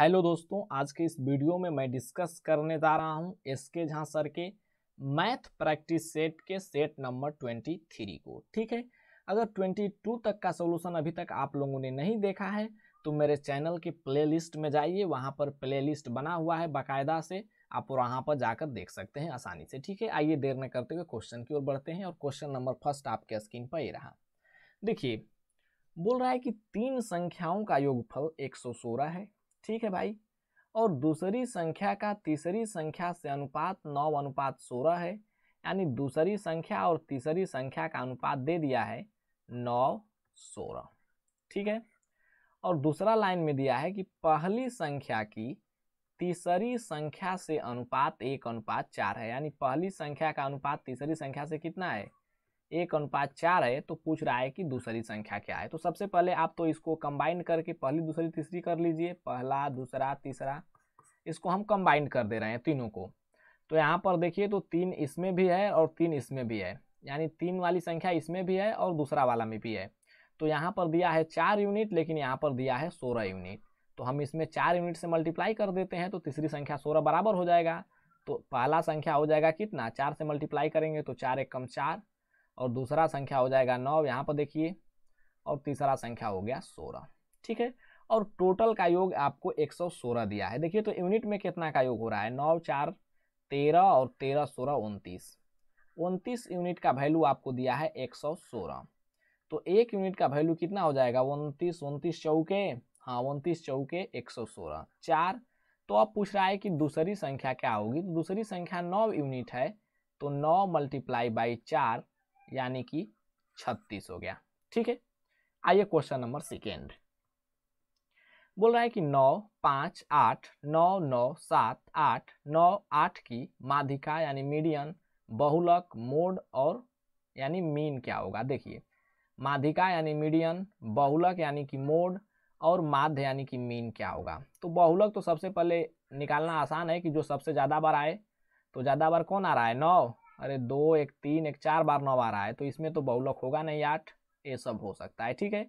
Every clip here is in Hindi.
हेलो दोस्तों आज के इस वीडियो में मैं डिस्कस करने जा रहा हूं एस के झा सर के मैथ प्रैक्टिस सेट के सेट नंबर ट्वेंटी थ्री को ठीक है अगर ट्वेंटी टू तक का सोल्यूशन अभी तक आप लोगों ने नहीं देखा है तो मेरे चैनल के प्लेलिस्ट में जाइए वहां पर प्लेलिस्ट बना हुआ है बाकायदा से आप वहाँ पर जाकर देख सकते हैं आसानी से ठीक है आइए देर न करते हुए क्वेश्चन की ओर बढ़ते हैं और क्वेश्चन नंबर फर्स्ट आपके स्क्रीन पर ये रहा देखिए बोल रहा है कि तीन संख्याओं का योगफल 116 है ठीक है भाई और दूसरी संख्या का तीसरी संख्या से अनुपात नौ अनुपात सोलह है यानी दूसरी संख्या और तीसरी संख्या का अनुपात दे दिया है नौ सोलह ठीक है और दूसरा लाइन में दिया है कि पहली संख्या की तीसरी संख्या से अनुपात एक अनुपात चार है यानी पहली संख्या का अनुपात तीसरी संख्या से कितना है एक अनुपात चार है तो पूछ रहा है कि दूसरी संख्या क्या है तो सबसे पहले आप तो इसको कंबाइन करके पहली दूसरी तीसरी कर लीजिए पहला दूसरा तीसरा इसको हम कंबाइन कर दे रहे हैं तीनों को तो यहाँ पर देखिए तो तीन इसमें भी है और तीन इसमें भी है यानी तीन वाली संख्या इसमें भी है और दूसरा वाला में भी है तो यहाँ पर दिया है चार यूनिट लेकिन यहाँ पर दिया है सोलह यूनिट तो हम इसमें चार यूनिट से मल्टीप्लाई कर देते हैं तो तीसरी संख्या सोलह बराबर हो जाएगा तो पहला संख्या हो जाएगा कितना चार से मल्टीप्लाई करेंगे तो चार एक कम चार और दूसरा संख्या हो जाएगा नौ यहाँ पर देखिए और तीसरा संख्या हो गया सोलह ठीक है और टोटल का योग आपको सोलह दिया है देखिए तो यूनिट में कितना का योग हो रहा है नौ चार तेरह और तेरह सोलह उनतीस उनतीस यूनिट का वैल्यू आपको दिया है सोलह तो एक यूनिट का वैल्यू कितना हो जाएगा उनतीस उनतीस चौके हाँ उनतीस चौके एक सौ सोलह चार तो अब पूछ रहा है कि दूसरी संख्या क्या होगी तो दूसरी संख्या नौ यूनिट है तो नौ मल्टीप्लाई बाई चार यानी कि छत्तीस हो गया ठीक है आइए क्वेश्चन नंबर सेकेंड बोल रहा है कि नौ पाँच आठ नौ नौ सात आठ नौ आठ की माधिका यानी मीडियन बहुलक मोड और यानी मीन क्या होगा देखिए माधिका यानी मीडियन बहुलक यानी कि मोड और माध्य यानी कि मीन क्या होगा तो बहुलक तो सबसे पहले निकालना आसान है कि जो सबसे ज़्यादा बार आए तो ज़्यादा बार कौन आ रहा है नौ अरे दो एक तीन एक चार बार नौ बार आए तो इसमें तो बहुलक होगा नहीं आठ ये सब हो सकता है ठीक है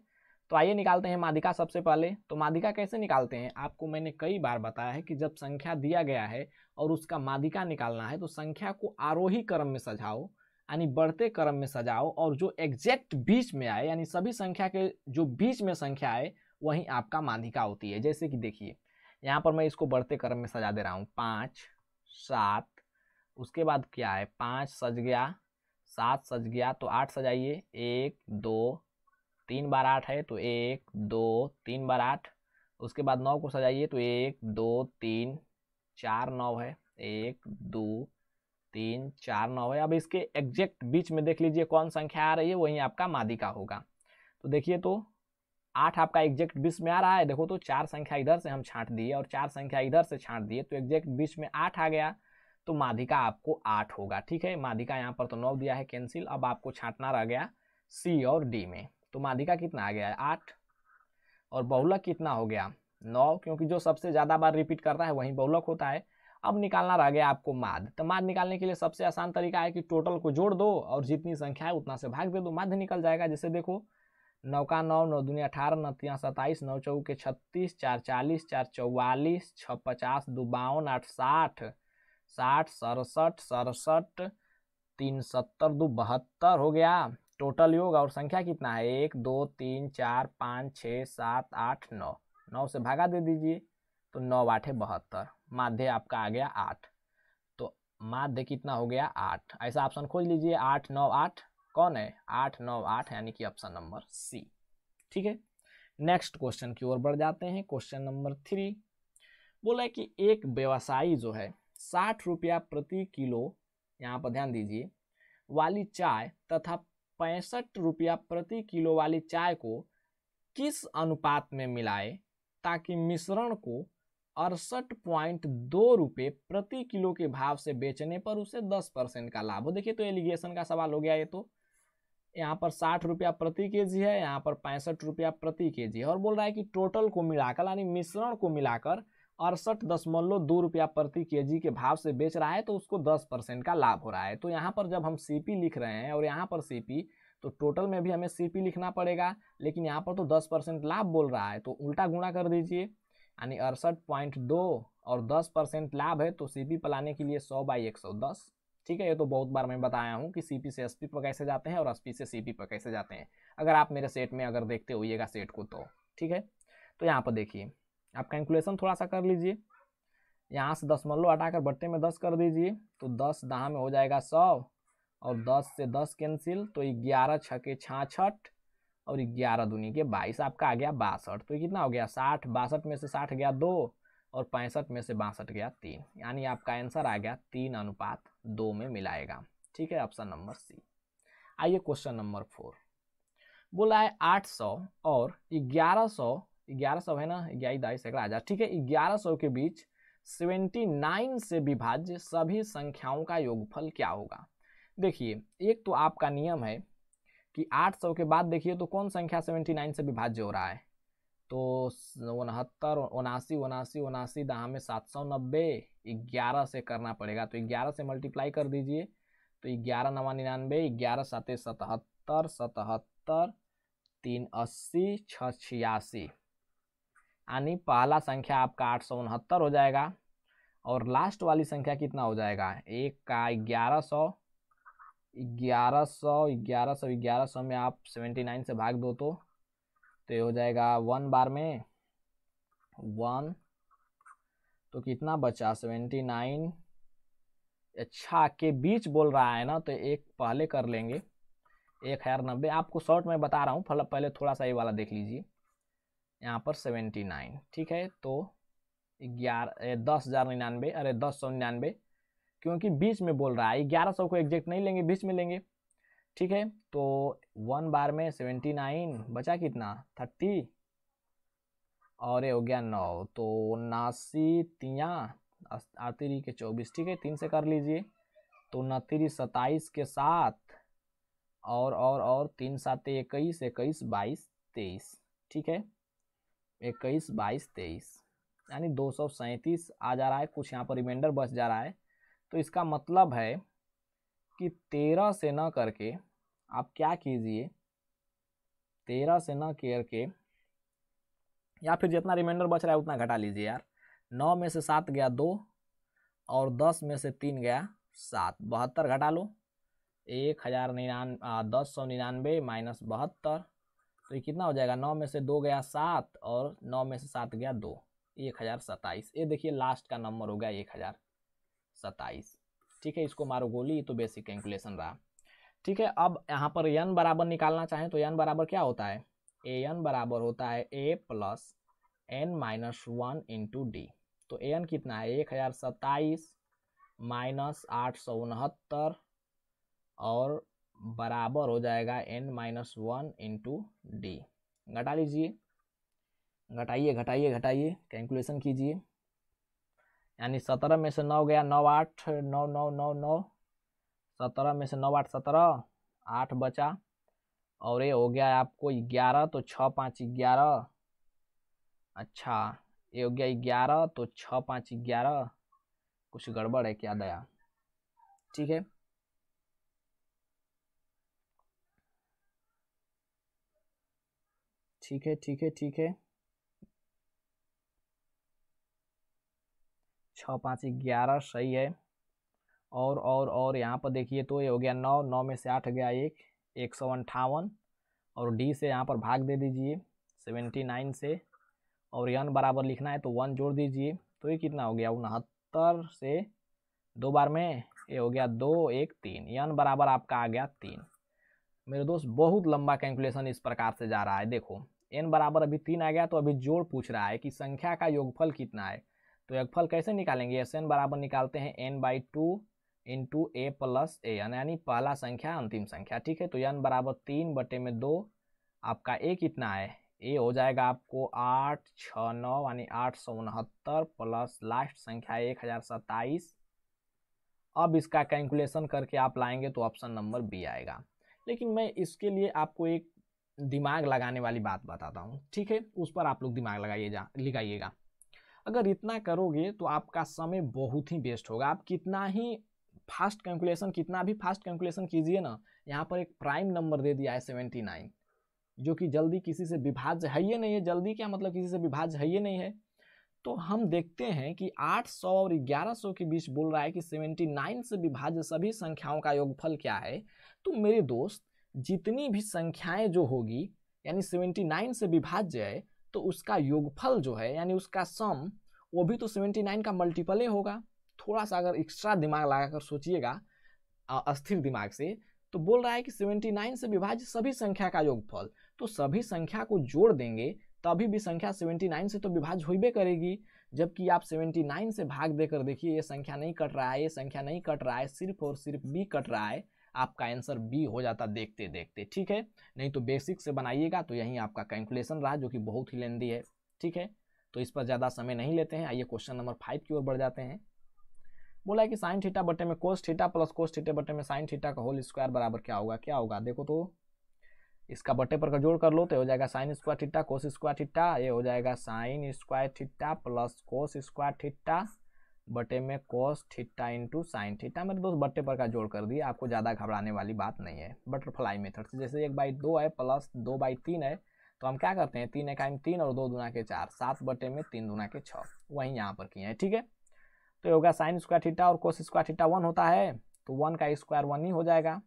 तो आइए निकालते हैं माधिका सबसे पहले तो माधिका कैसे निकालते हैं आपको मैंने कई बार बताया है कि जब संख्या दिया गया है और उसका माधिका निकालना है तो संख्या को आरोही क्रम में सजाओ यानी बढ़ते क्रम में सजाओ और जो एग्जैक्ट बीच में आए यानी सभी संख्या के जो बीच में संख्या आए वहीं आपका माधिका होती है जैसे कि देखिए यहाँ पर मैं इसको बढ़ते क्रम में सजा दे रहा हूँ पाँच सात उसके बाद क्या है पाँच सज गया सात सज गया तो आठ सजाइए एक दो तीन बार आठ है तो एक दो तीन बार आठ उसके बाद नौ को सजाइए तो एक दो तीन चार नौ है एक दो तीन चार नौ है अब इसके एग्जैक्ट बीच में देख लीजिए कौन संख्या आ रही है वही आपका मादी का होगा तो देखिए तो आठ आपका एग्जैक्ट बीच में आ रहा है देखो तो चार संख्या इधर से हम छांट दिए और चार संख्या इधर से छांट दिए तो एग्जैक्ट बीच में आठ आ गया तो माधिका आपको आठ होगा ठीक है माधिका यहाँ पर तो नौ दिया है कैंसिल अब आपको छांटना रह गया सी और डी में तो माधिका कितना आ गया है आठ और बहुलक कितना हो गया नौ क्योंकि जो सबसे ज़्यादा बार रिपीट करता है वही बहुलक होता है अब निकालना रह गया आपको माध तो माध निकालने के लिए सबसे आसान तरीका है कि टोटल को जोड़ दो और जितनी संख्या है उतना से भाग दे दो माध्य निकल जाएगा जैसे देखो नौ का नौ नौ दुनिया अठारह नतियाँ सत्ताईस नौ चौके छत्तीस चार चालीस चार चौवालीस छः पचास दो बावन आठ साठ साठ सड़सठ सड़सठ तीन सत्तर दो बहत्तर हो गया टोटल योग और संख्या कितना है एक दो तीन चार पाँच छः सात आठ नौ नौ से भागा दे दीजिए तो नौ आठे बहत्तर माध्य आपका आ गया आठ तो माध्य कितना हो गया आठ ऐसा ऑप्शन खोज लीजिए आठ नौ आठ कौन है आठ नौ आठ यानी कि ऑप्शन नंबर सी ठीक है नेक्स्ट क्वेश्चन की ओर बढ़ जाते हैं क्वेश्चन नंबर थ्री बोला है कि एक व्यवसायी जो है साठ रुपया प्रति किलो यहाँ पर ध्यान दीजिए वाली चाय तथा पैंसठ रुपया प्रति किलो वाली चाय को किस अनुपात में मिलाए ताकि मिश्रण को अड़सठ पॉइंट दो रुपये प्रति किलो के भाव से बेचने पर उसे दस परसेंट का लाभ हो देखिए तो एलिगेशन का सवाल हो गया ये तो यहाँ पर साठ रुपया प्रति के जी है यहाँ पर पैंसठ रुपया प्रति के जी है और बोल रहा है कि टोटल को मिलाकर यानी मिश्रण को मिलाकर अड़सठ दशमलव दो रुपया प्रति के जी के भाव से बेच रहा है तो उसको दस परसेंट का लाभ हो रहा है तो यहाँ पर जब हम सी पी लिख रहे हैं और यहाँ पर सी पी तो टोटल में भी हमें सी पी लिखना पड़ेगा लेकिन यहाँ पर तो दस परसेंट लाभ बोल रहा है तो उल्टा गुणा कर दीजिए यानी अड़सठ पॉइंट दो और दस परसेंट लाभ है तो सी पी पलाने के लिए सौ बाई एक सौ दस ठीक है ये तो बहुत बार मैं बताया हूँ कि पी से एस पर कैसे जाते हैं और पी से सी पर कैसे जाते हैं अगर आप मेरे सेट में अगर देखते होइएगा सेट को तो ठीक है तो यहाँ पर देखिए आप कैलकुलेशन थोड़ा सा कर लीजिए यहाँ से दसमलव हटाकर बट्टे में दस कर दीजिए तो दस दहा में हो जाएगा सौ और दस से दस कैंसिल तो ग्यारह छके छाछठ और ग्यारह दूनी के बाईस आपका आ गया बासठ तो कितना हो गया साठ बासठ में से साठ गया दो और पैंसठ में से बासठ गया तीन यानी आपका आंसर आ गया तीन अनुपात दो में मिलाएगा ठीक है ऑप्शन नंबर सी आइए क्वेश्चन नंबर फोर बोला है आठ सौ और ग्यारह सौ ग्यारह सौ है ना ग्यारह दाई सैकड़ा हजार ठीक है ग्यारह सौ के बीच सेवेंटी नाइन से विभाज्य सभी संख्याओं का योगफल क्या होगा देखिए एक तो आपका नियम है कि आठ सौ के बाद देखिए तो कौन संख्या सेवेंटी नाइन से विभाज्य हो रहा है तो उनहत्तर उनासी उनासी उनासी दहा में सात सौ नब्बे ग्यारह से करना पड़ेगा तो ग्यारह से मल्टीप्लाई कर दीजिए तो ग्यारह नवा निन्यानवे ग्यारह सात सतहत्तर सतहत्तर तीन अस्सी छः छियासी यानी पहला संख्या आपका आठ सौ उनहत्तर हो जाएगा और लास्ट वाली संख्या कितना हो जाएगा एक का ग्यारह सौ ग्यारह सौ ग्यारह सौ ग्यारह सौ में आप सेवेंटी नाइन से भाग दो तो तो ये हो जाएगा वन बार में वन तो कितना बचा सेवेंटी नाइन अच्छा के बीच बोल रहा है ना तो एक पहले कर लेंगे एक हजार नब्बे आपको शॉर्ट में बता रहा हूँ पहले थोड़ा सा ये वाला देख लीजिए यहाँ पर सेवेंटी नाइन ठीक है तो ग्यारह दस हज़ार निन्यानवे अरे दस सौ निन्यानवे क्योंकि बीच में बोल रहा है ग्यारह सौ को एग्जैक्ट नहीं लेंगे बीच में लेंगे ठीक है तो वन बार में सेवेंटी नाइन बचा कितना थर्टी और ये हो गया नौ तो उन्नासी तिया आतिरी के चौबीस ठीक है तीन से कर लीजिए तो उनतीस सत्ताईस के साथ और और और तीन सात इक्कीस इक्कीस बाईस तेईस ठीक है इक्कीस बाईस तेईस यानी दो सौ सैंतीस आ जा रहा है कुछ यहाँ पर रिमाइंडर बच जा रहा है तो इसका मतलब है कि तेरह से न करके आप क्या कीजिए तेरह से न केयर के या फिर जितना रिमाइंडर बच रहा है उतना घटा लीजिए यार नौ में से सात गया दो और दस में से तीन गया सात बहत्तर घटा लो एक हज़ार निन्यान दस सौ निन्यानवे माइनस बहत्तर तो ये कितना हो जाएगा नौ में से दो गया सात और नौ में से सात गया दो एक हज़ार सत्ताईस ये देखिए लास्ट का नंबर हो गया एक हज़ार सत्ताईस ठीक है इसको मारो गोली तो बेसिक कैलकुलेशन रहा ठीक है अब यहाँ पर यन बराबर निकालना चाहें तो यन बराबर क्या होता है ए एन बराबर होता है a plus n minus one into d तो ए एन कितना है एक हज़ार सत्ताईस माइनस आठ सौ उनहत्तर और बराबर हो जाएगा n minus one into d घटा लीजिए घटाइए घटाइए घटाइए कैलकुलेशन कीजिए यानी सत्रह में से नौ गया नौ आठ नौ नौ नौ नौ सत्रह में से नौ आठ सत्रह आठ बचा और ये हो गया आपको ग्यारह तो छः पाँच ग्यारह अच्छा ये हो गया ग्यारह तो छः पाँच ग्यारह कुछ गड़बड़ है क्या दया ठीक है ठीक है ठीक है ठीक है छः पाँच ग्यारह सही है और और और यहाँ पर देखिए तो ये हो गया नौ नौ में से आठ गया एक एक सौ अंठावन और डी से यहाँ पर भाग दे दीजिए सेवेंटी नाइन से और यन बराबर लिखना है तो वन जोड़ दीजिए तो ये कितना हो गया उनहत्तर से दो बार में ये हो गया दो एक तीन यन बराबर आपका आ गया तीन मेरे दोस्त बहुत लंबा कैलकुलेशन इस प्रकार से जा रहा है देखो एन बराबर अभी तीन आ गया तो अभी जोड़ पूछ रहा है कि संख्या का योगफल कितना है तो योगफल कैसे निकालेंगे एस एन बराबर निकालते हैं n by two into a plus a n यानी पहला संख्या अंतिम संख्या ठीक है तो एन बराबर तीन बटे में दो आपका ए कितना है ए हो जाएगा आपको आठ छ नौ यानी आठ सौ उनहत्तर प्लस लास्ट संख्या एक हज़ार सत्ताईस अब इसका कैलकुलेशन करके आप लाएंगे तो ऑप्शन नंबर बी आएगा लेकिन मैं इसके लिए आपको एक दिमाग लगाने वाली बात बताता हूँ ठीक है उस पर आप लोग दिमाग लगाइए जा लिखाइएगा अगर इतना करोगे तो आपका समय बहुत ही बेस्ट होगा आप कितना ही फास्ट कैलकुलेशन कितना भी फास्ट कैलकुलेशन कीजिए ना यहाँ पर एक प्राइम नंबर दे दिया है सेवेंटी नाइन जो कि जल्दी किसी से विभाज्य है ये नहीं है जल्दी क्या मतलब किसी से विभाज्य है ये नहीं है तो हम देखते हैं कि 800 और 1100 के बीच बोल रहा है कि 79 से विभाज्य सभी संख्याओं का योगफल क्या है तो मेरे दोस्त जितनी भी संख्याएं जो होगी यानी 79 से विभाज्य है तो उसका योगफल जो है यानी उसका सम वो भी तो 79 का मल्टीपल ही होगा थोड़ा सा अगर एक्स्ट्रा दिमाग लगाकर सोचिएगा अस्थिर दिमाग से तो बोल रहा है कि 79 से विभाज्य सभी संख्या का योगफल तो सभी संख्या को जोड़ देंगे तभी भी संख्या 79 से तो विभाज्य हो करेगी जबकि आप 79 से भाग देकर देखिए ये संख्या नहीं कट रहा है ये संख्या नहीं कट रहा है सिर्फ और सिर्फ बी कट रहा है आपका आंसर बी हो जाता देखते देखते ठीक है नहीं तो बेसिक से बनाइएगा तो यही आपका कैलकुलेशन रहा जो कि बहुत ही लेंदी है ठीक है तो इस पर ज़्यादा समय नहीं लेते हैं आइए क्वेश्चन नंबर फाइव की ओर बढ़ जाते हैं बोला है कि साइन थीटा बटे में कोस थीटा प्लस कोस ठीटे बटे में साइन थीटा का होल स्क्वायर बराबर क्या होगा क्या होगा देखो तो इसका बटे पर का जोड़ कर लो तो हो जाएगा sine square theta cos square theta ये हो जाएगा sine square theta plus cos square theta बटे में cos theta into sine theta मैंने दोस्त बट्टे पर का जोड़ कर दिया आपको ज़्यादा घबराने वाली बात नहीं है बटरफ्लाई मेथड से जैसे एक बाई दो है प्लस दो बाई तीन है तो हम क्या करते हैं तीन एकाइम में तीन और दो दुना के चार सात बटे में तीन दुना के छः वहीं यहाँ पर किए हैं ठीक है तो ये होगा साइन स्क्वायर थीटा और कोस स्क्वायर थीटा वन होता है तो वन का स्क्वायर वन ही हो जाएगा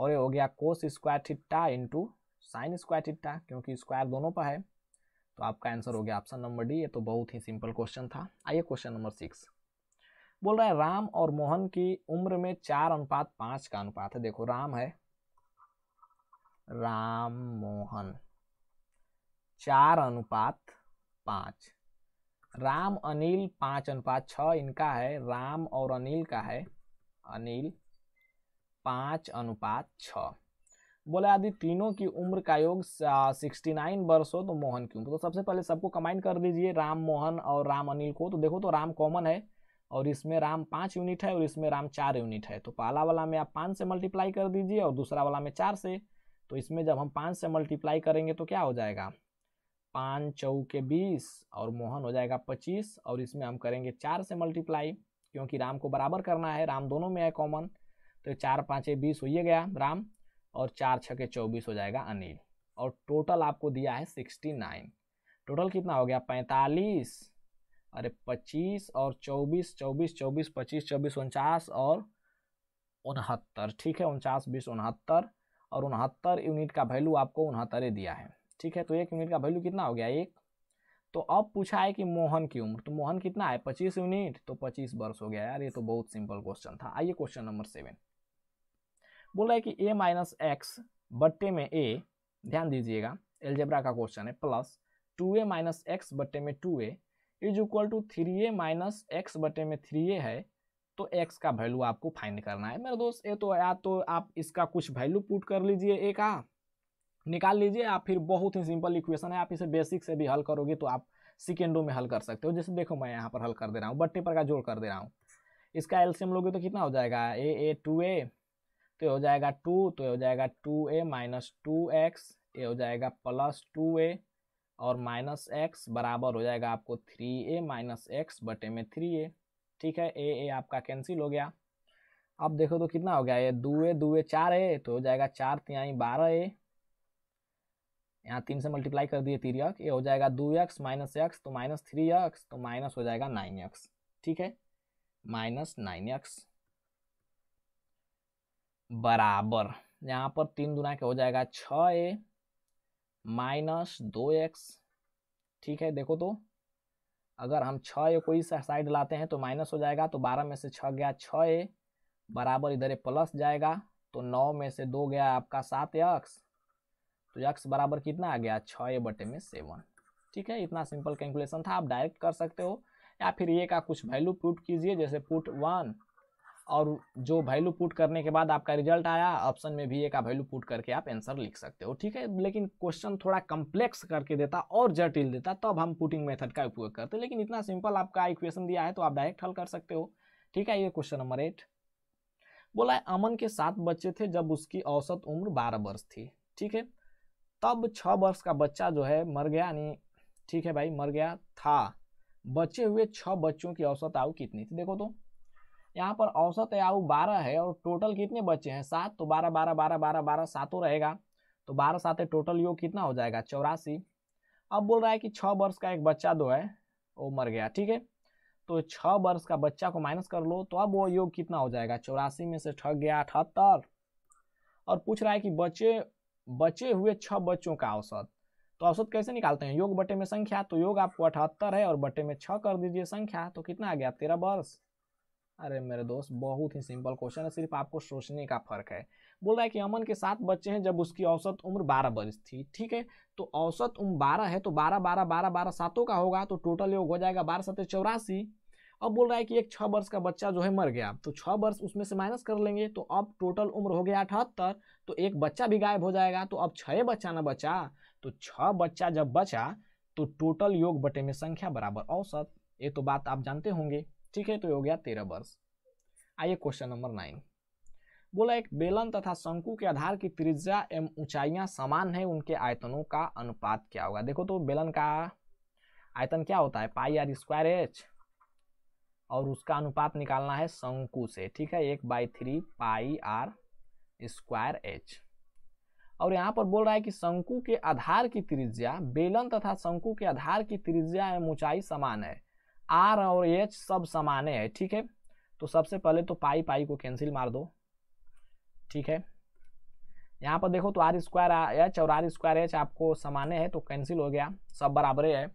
और ये हो गया cos square theta into sine square theta क्योंकि स्क्वायर दोनों पर है तो आपका आंसर हो गया ऑप्शन नंबर डी ये तो बहुत ही सिंपल क्वेश्चन था आइए क्वेश्चन नंबर सिक्स बोल रहा है राम और मोहन की उम्र में चार अनुपात पांच का अनुपात है देखो राम है राम मोहन चार अनुपात पांच राम अनिल पांच अनुपात छ इनका है राम और अनिल का है अनिल पांच अनुपात छ बोले यदि तीनों की उम्र का योग सिक्सटी नाइन वर्ष हो तो मोहन की उम्र तो सबसे पहले सबको कमाइंड कर दीजिए राम मोहन और राम अनिल को तो देखो तो राम कॉमन है और इसमें राम पाँच यूनिट है और इसमें राम चार यूनिट है तो पहला वाला में आप पाँच से मल्टीप्लाई कर दीजिए और दूसरा वाला में चार से तो इसमें जब हम पाँच से मल्टीप्लाई करेंगे तो क्या हो जाएगा पाँच चौके बीस और मोहन हो जाएगा पच्चीस और इसमें हम करेंगे चार से मल्टीप्लाई क्योंकि राम को बराबर करना है राम दोनों में है कॉमन तो चार पाँचे बीस हो ही गया राम और चार छके चौबीस हो जाएगा अनिल और टोटल आपको दिया है सिक्सटी नाइन टोटल कितना हो गया पैंतालीस अरे पच्चीस और चौबीस चौबीस चौबीस पच्चीस चौबीस उनचास और उनहत्तर ठीक है उनचास बीस उनहत्तर और उनहत्तर यूनिट का वैल्यू आपको उनहत्तर ही दिया है ठीक है तो एक यूनिट का वैल्यू कितना हो गया एक तो अब पूछा है कि मोहन की उम्र तो मोहन कितना है पच्चीस यूनिट तो पच्चीस वर्ष हो गया यार ये तो बहुत सिंपल क्वेश्चन था आइए क्वेश्चन नंबर सेवन बोला है कि ए माइनस एक्स बट्टे में ए ध्यान दीजिएगा एल्जेब्रा का क्वेश्चन है plus two a minus x बट्टे में two a is equal to three a minus x बट्टे में थ्री ए है तो एक्स का वैल्यू आपको फाइंड करना है मेरे दोस्त ये तो या तो आप इसका कुछ वैल्यू पुट कर लीजिए ए का निकाल लीजिए आप फिर बहुत ही सिंपल इक्वेशन है आप इसे बेसिक से भी हल करोगे तो आप सिकेंडों में हल कर सकते हो जैसे देखो मैं यहाँ पर हल कर दे रहा हूँ बट्टे पर का जोड़ कर दे रहा हूँ इसका एल्सियम लोगे तो कितना हो जाएगा ए ए टू ए तो ये हो जाएगा टू तो ये हो जाएगा two a minus two x ये हो जाएगा प्लस टू ए और माइनस एक्स बराबर हो जाएगा आपको थ्री ए माइनस एक्स बटे में थ्री ए ठीक है ए ए आपका कैंसिल हो गया अब देखो तो कितना हो गया ये दुए ए चार ए तो हो जाएगा चार तिहाई बारह ए यहाँ तीन से मल्टीप्लाई कर दिए तिरक ये हो जाएगा दो एक्स माइनस एक्स तो माइनस थ्री एक्स तो माइनस हो जाएगा नाइन एक्स ठीक है माइनस नाइन एक्स बराबर यहाँ पर तीन दुना के हो जाएगा छ ए माइनस दो एक्स ठीक है देखो तो अगर हम छ ए को इस साइड लाते हैं तो माइनस हो जाएगा तो बारह में से छ गया छ ए बराबर इधर प्लस जाएगा तो नौ में से दो गया आपका सात एक्स तो यक्स बराबर कितना आ गया छ ए बटे में सेवन ठीक है इतना सिंपल कैलकुलेशन था आप डायरेक्ट कर सकते हो या फिर ये का कुछ वैल्यू पुट कीजिए जैसे पुट वन और जो वैल्यू पुट करने के बाद आपका रिजल्ट आया ऑप्शन में भी ए का वैल्यू पुट करके आप आंसर लिख सकते हो ठीक है लेकिन क्वेश्चन थोड़ा कम्प्लेक्स करके देता और जटिल देता तब तो हम पुटिंग मेथड का उपयोग करते लेकिन इतना सिंपल आपका इक्वेशन दिया है तो आप डायरेक्ट हल कर सकते हो ठीक है ये क्वेश्चन नंबर एट बोला है अमन के सात बच्चे थे जब उसकी औसत उम्र बारह वर्ष थी ठीक है तब छः वर्ष का बच्चा जो है मर गया यानी ठीक है भाई मर गया था बचे हुए छः बच्चों की औसत आयु कितनी थी देखो तो यहाँ पर औसत है आऊ बारह है और टोटल कितने बच्चे हैं सात तो बारह बारह बारह बारह बारह सातों रहेगा तो बारह सात टोटल योग कितना हो जाएगा चौरासी अब बोल रहा है कि छः वर्ष का एक बच्चा दो है वो मर गया ठीक है तो छः वर्ष का बच्चा को माइनस कर लो तो अब वो योग कितना हो जाएगा चौरासी में से ठग गया अठहत्तर और पूछ रहा है कि बचे बचे हुए छः बच्चों का औसत तो औसत कैसे निकालते हैं योग बटे में संख्या तो योग आपको अठहत्तर है और बटे में छः कर दीजिए संख्या तो कितना आ गया तेरह वर्ष अरे मेरे दोस्त बहुत ही सिंपल क्वेश्चन है सिर्फ आपको सोचने का फर्क है बोल रहा है कि अमन के सात बच्चे हैं जब उसकी औसत उम्र बारह वर्ष थी ठीक है तो औसत उम्र बारह है तो बारह बारह बारह बारह सातों का होगा तो टोटल योग हो जाएगा बारह सत्य चौरासी अब बोल रहा है कि एक छः वर्ष का बच्चा जो है मर गया तो छः वर्ष उसमें से माइनस कर लेंगे तो अब टोटल उम्र हो गया अठहत्तर तो एक बच्चा भी गायब हो जाएगा तो अब छः बच्चा ना बचा तो छः बच्चा जब बचा तो टोटल योग बटे में संख्या बराबर औसत ये तो बात आप जानते होंगे ठीक है तो हो गया तेरह वर्ष आइए क्वेश्चन नंबर नाइन बोला एक बेलन तथा शंकु के आधार की त्रिज्या एवं ऊंचाइयां समान है उनके आयतनों का अनुपात क्या होगा देखो तो बेलन का आयतन क्या होता है पाई आर स्क्वायर एच और उसका अनुपात निकालना है शंकु से ठीक है एक by three pi r square h और यहाँ पर बोल रहा है कि शंकु के आधार की त्रिज्या बेलन तथा शंकु के आधार की त्रिज्या एवं ऊंचाई समान है आर और एच सब समाने हैं ठीक है तो सबसे पहले तो पाई पाई को कैंसिल मार दो ठीक है यहाँ पर देखो तो आर स्क्वायर एच और आर स्क्वायर एच आपको समाने हैं तो कैंसिल हो गया सब बराबर है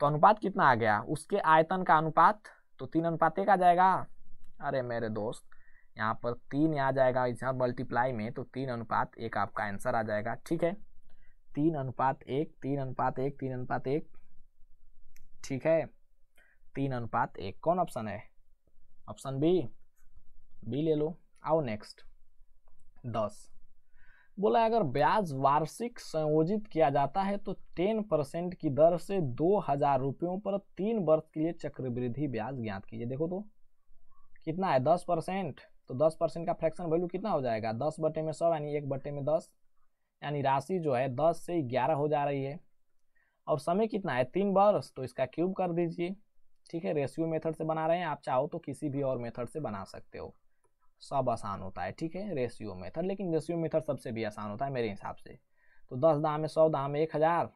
तो अनुपात कितना आ गया उसके आयतन का अनुपात तो तीन अनुपात एक आ जाएगा अरे मेरे दोस्त यहाँ पर तीन आ जाएगा इस मल्टीप्लाई में तो तीन अनुपात एक आपका आंसर आ जाएगा ठीक है तीन अनुपात एक तीन अनुपात एक तीन अनुपात एक ठीक है तीन अनुपात एक कौन ऑप्शन है ऑप्शन बी बी ले लो आओ नेक्स्ट दस बोला अगर ब्याज वार्षिक संयोजित किया जाता है तो टेन परसेंट की दर से दो हजार रुपयों पर तीन वर्ष के लिए चक्रवृद्धि ब्याज ज्ञात कीजिए देखो तो कितना है दस परसेंट तो दस परसेंट का फ्रैक्शन वैल्यू कितना हो जाएगा दस बटे में सौ यानी एक बटे में दस यानी राशि जो है दस से ग्यारह हो जा रही है और समय कितना है तीन वर्ष तो इसका क्यूब कर दीजिए ठीक है रेशियो मेथड से बना रहे हैं आप चाहो तो किसी भी और मेथड से बना सकते हो सब आसान होता है ठीक है रेशियो मेथड लेकिन रेशियो मेथड सबसे भी आसान होता है मेरे हिसाब से तो दस दाम में सौ दाम में एक हज़ार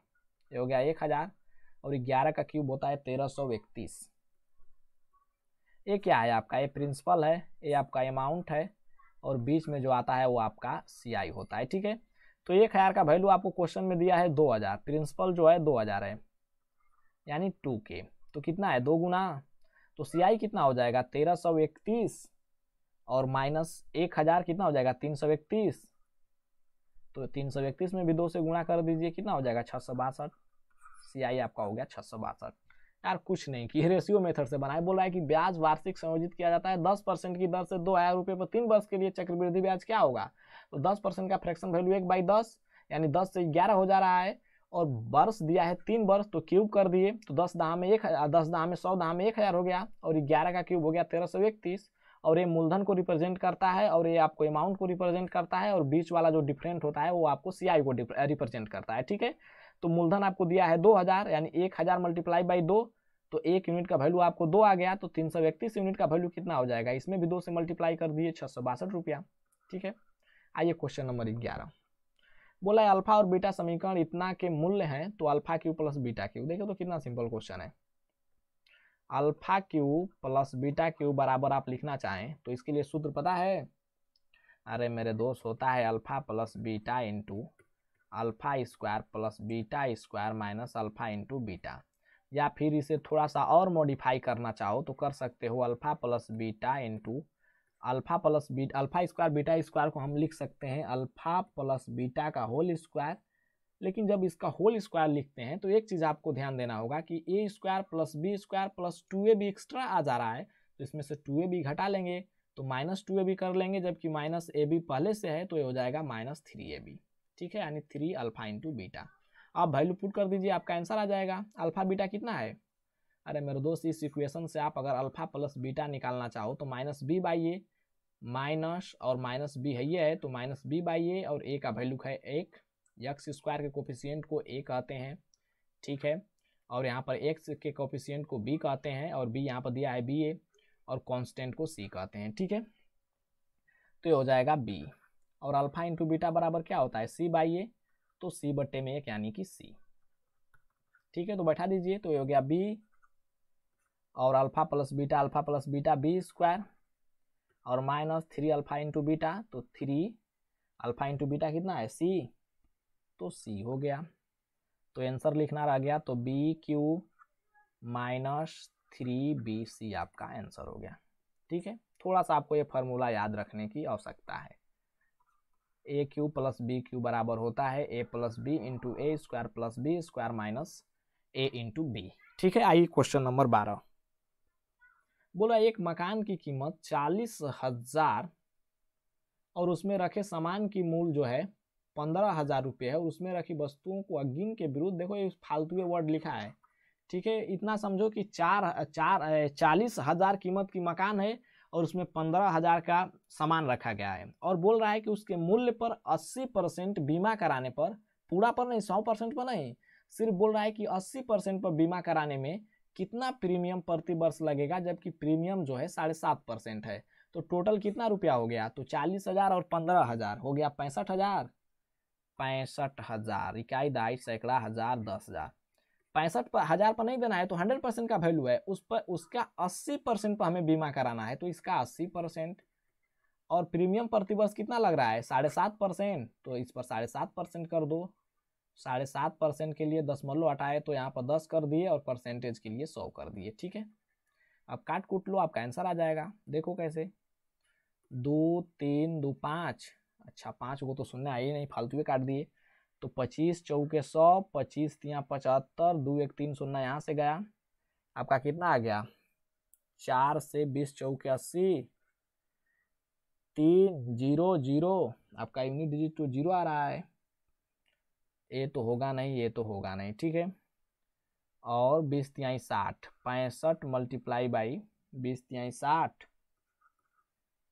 ये हो गया एक हज़ार और ग्यारह का क्यूब होता है तेरह सौ इकतीस ये क्या है आपका ये प्रिंसिपल है ये आपका अमाउंट है और बीच में जो आता है वो आपका सी आई होता है ठीक है तो एक हज़ार का वैल्यू आपको क्वेश्चन में दिया है दो हज़ार प्रिंसिपल जो है दो हज़ार है यानी टू के तो कितना है दो गुना तो सी कितना हो जाएगा तेरह सौ इकतीस और माइनस एक हज़ार कितना हो जाएगा तीन सौ इकतीस तो तीन सौ इकतीस में भी दो से गुणा कर दीजिए कितना हो जाएगा छः सौ बासठ सी आपका हो गया छः सौ बासठ यार कुछ नहीं कि रेशियो मेथड से बनाए बोल रहा है कि ब्याज वार्षिक संयोजित किया जाता है दस परसेंट की दर से दो हजार रुपये पर तीन वर्ष के लिए चक्रवृद्धि ब्याज क्या होगा तो दस परसेंट का फ्रैक्शन वैल्यू एक बाई दस यानी दस से ग्यारह हो जा रहा है और वर्ष दिया है तीन वर्ष तो क्यूब कर दिए तो दस दहा में एक दस दहा में सौ दहा में एक हज़ार हो गया और ग्यारह का क्यूब हो गया तेरह सौ इकतीस और ये मूलधन को रिप्रेजेंट करता है और ये आपको अमाउंट को रिप्रेजेंट करता है और बीच वाला जो डिफरेंट होता है वो आपको सी को रिप्रेजेंट करता है ठीक है तो मूलधन आपको दिया है दो हज़ार यानी एक हज़ार मल्टीप्लाई बाई दो तो एक यूनिट का वैल्यू आपको दो आ गया तो तीन सौ इकतीस यूनिट का वैल्यू कितना हो जाएगा इसमें भी दो से मल्टीप्लाई कर दिए छः सौ बासठ रुपया ठीक है आइए क्वेश्चन नंबर ग्यारह बोला अल्फा और बीटा समीकरण इतना के मूल्य हैं तो alpha cube plus beta cube देखो तो कितना सिंपल क्वेश्चन है alpha cube plus beta cube बराबर आप लिखना चाहें तो इसके लिए सूत्र पता है अरे मेरे दोस्त होता है alpha plus beta into alpha square plus beta square minus alpha into beta या फिर इसे थोड़ा सा और मॉडिफाई करना चाहो तो कर सकते हो alpha plus beta into alpha plus beta alpha square beta square को हम लिख सकते हैं अल्फा प्लस बीटा का होल स्क्वायर लेकिन जब इसका होल स्क्वायर लिखते हैं तो एक चीज़ आपको ध्यान देना होगा कि a square plus b square plus two a भी एक्स्ट्रा आ जा रहा है तो इसमें से टू ए भी घटा लेंगे तो माइनस टू ए भी कर लेंगे जबकि माइनस ए बी पहले से है तो ये हो जाएगा माइनस थ्री ए बी ठीक है यानी थ्री अल्फा इंटू बीटा आप वैल्यू पुट कर दीजिए आपका आंसर आ जाएगा अल्फा बीटा कितना है अरे मेरे दोस्त इस इक्वेशन से आप अगर अल्फा प्लस बीटा निकालना चाहो तो minus b by a minus और माइनस बी है ये है तो माइनस बी बाई ए और ए का वैल्यू है एक यक्स स्क्वायर के कोफिशियंट को ए कहते हैं ठीक है और यहाँ पर एक्स के कोफिशियंट को बी कहते हैं और बी यहाँ पर दिया है बी ए और कॉन्स्टेंट को सी कहते हैं ठीक है तो ये हो जाएगा बी और अल्फा इंटू बीटा बराबर क्या होता है सी बाई ए तो सी बट्टे में एक यानी कि सी ठीक है तो बैठा दीजिए तो ये हो गया बी और alpha plus beta alpha plus beta b square और minus three alpha into beta तो थ्री अल्फा इंटू बीटा कितना है सी तो सी हो गया तो आंसर लिखना रह गया तो b cube minus three b c आपका आंसर हो गया ठीक है थोड़ा सा आपको ये फार्मूला याद रखने की आवश्यकता है a cube plus b cube बराबर होता है a plus b into a square plus b square minus a into b ठीक है आइए क्वेश्चन नंबर बारह बोला एक मकान की कीमत चालीस हजार और उसमें रखे सामान की मूल जो है पंद्रह हजार रुपये है और उसमें रखी वस्तुओं को अगिन के विरुद्ध देखो ये फालतू वर्ड लिखा है ठीक है इतना समझो कि चार चार चालीस हजार कीमत की मकान है और उसमें पंद्रह हजार का सामान रखा गया है और बोल रहा है कि उसके मूल्य पर अस्सी परसेंट बीमा कराने पर पूरा पर नहीं सौ परसेंट पर नहीं सिर्फ बोल रहा है कि अस्सी परसेंट पर बीमा कराने में कितना प्रीमियम प्रति वर्ष लगेगा जबकि प्रीमियम जो है साढ़े सात परसेंट है तो टोटल कितना रुपया हो गया तो चालीस हजार और पंद्रह हजार हो गया पैंसठ हजार पैंसठ हजार इकाई दाई सैकड़ा हजार दस हजार पैंसठ पर हजार पर नहीं देना है तो हंड्रेड परसेंट का वैल्यू है उस पर उसका अस्सी परसेंट पर हमें बीमा कराना है तो इसका अस्सी परसेंट और प्रीमियम प्रति कितना लग रहा है साढ़े सात परसेंट तो इस पर साढ़े सात परसेंट कर दो साढ़े सात परसेंट के लिए दसमलव हटाए तो यहाँ पर दस कर दिए और परसेंटेज के लिए सौ कर दिए ठीक है अब काट कूट लो आपका आंसर आ जाएगा देखो कैसे दो तीन दो पाँच अच्छा पाँच को तो सुनने आई नहीं फालतू के काट दिए तो पच्चीस चौके सौ पच्चीस तिया पचहत्तर दो एक तीन शून्य यहाँ से गया आपका कितना आ गया चार से बीस चौके अस्सी तीन जीरो जीरो आपका यूनिट डिजिट तो जीरो आ रहा है ये तो होगा नहीं ये तो होगा नहीं ठीक है और बीस तिहाई साठ पैंसठ मल्टीप्लाई बाई बीस तिहाई साठ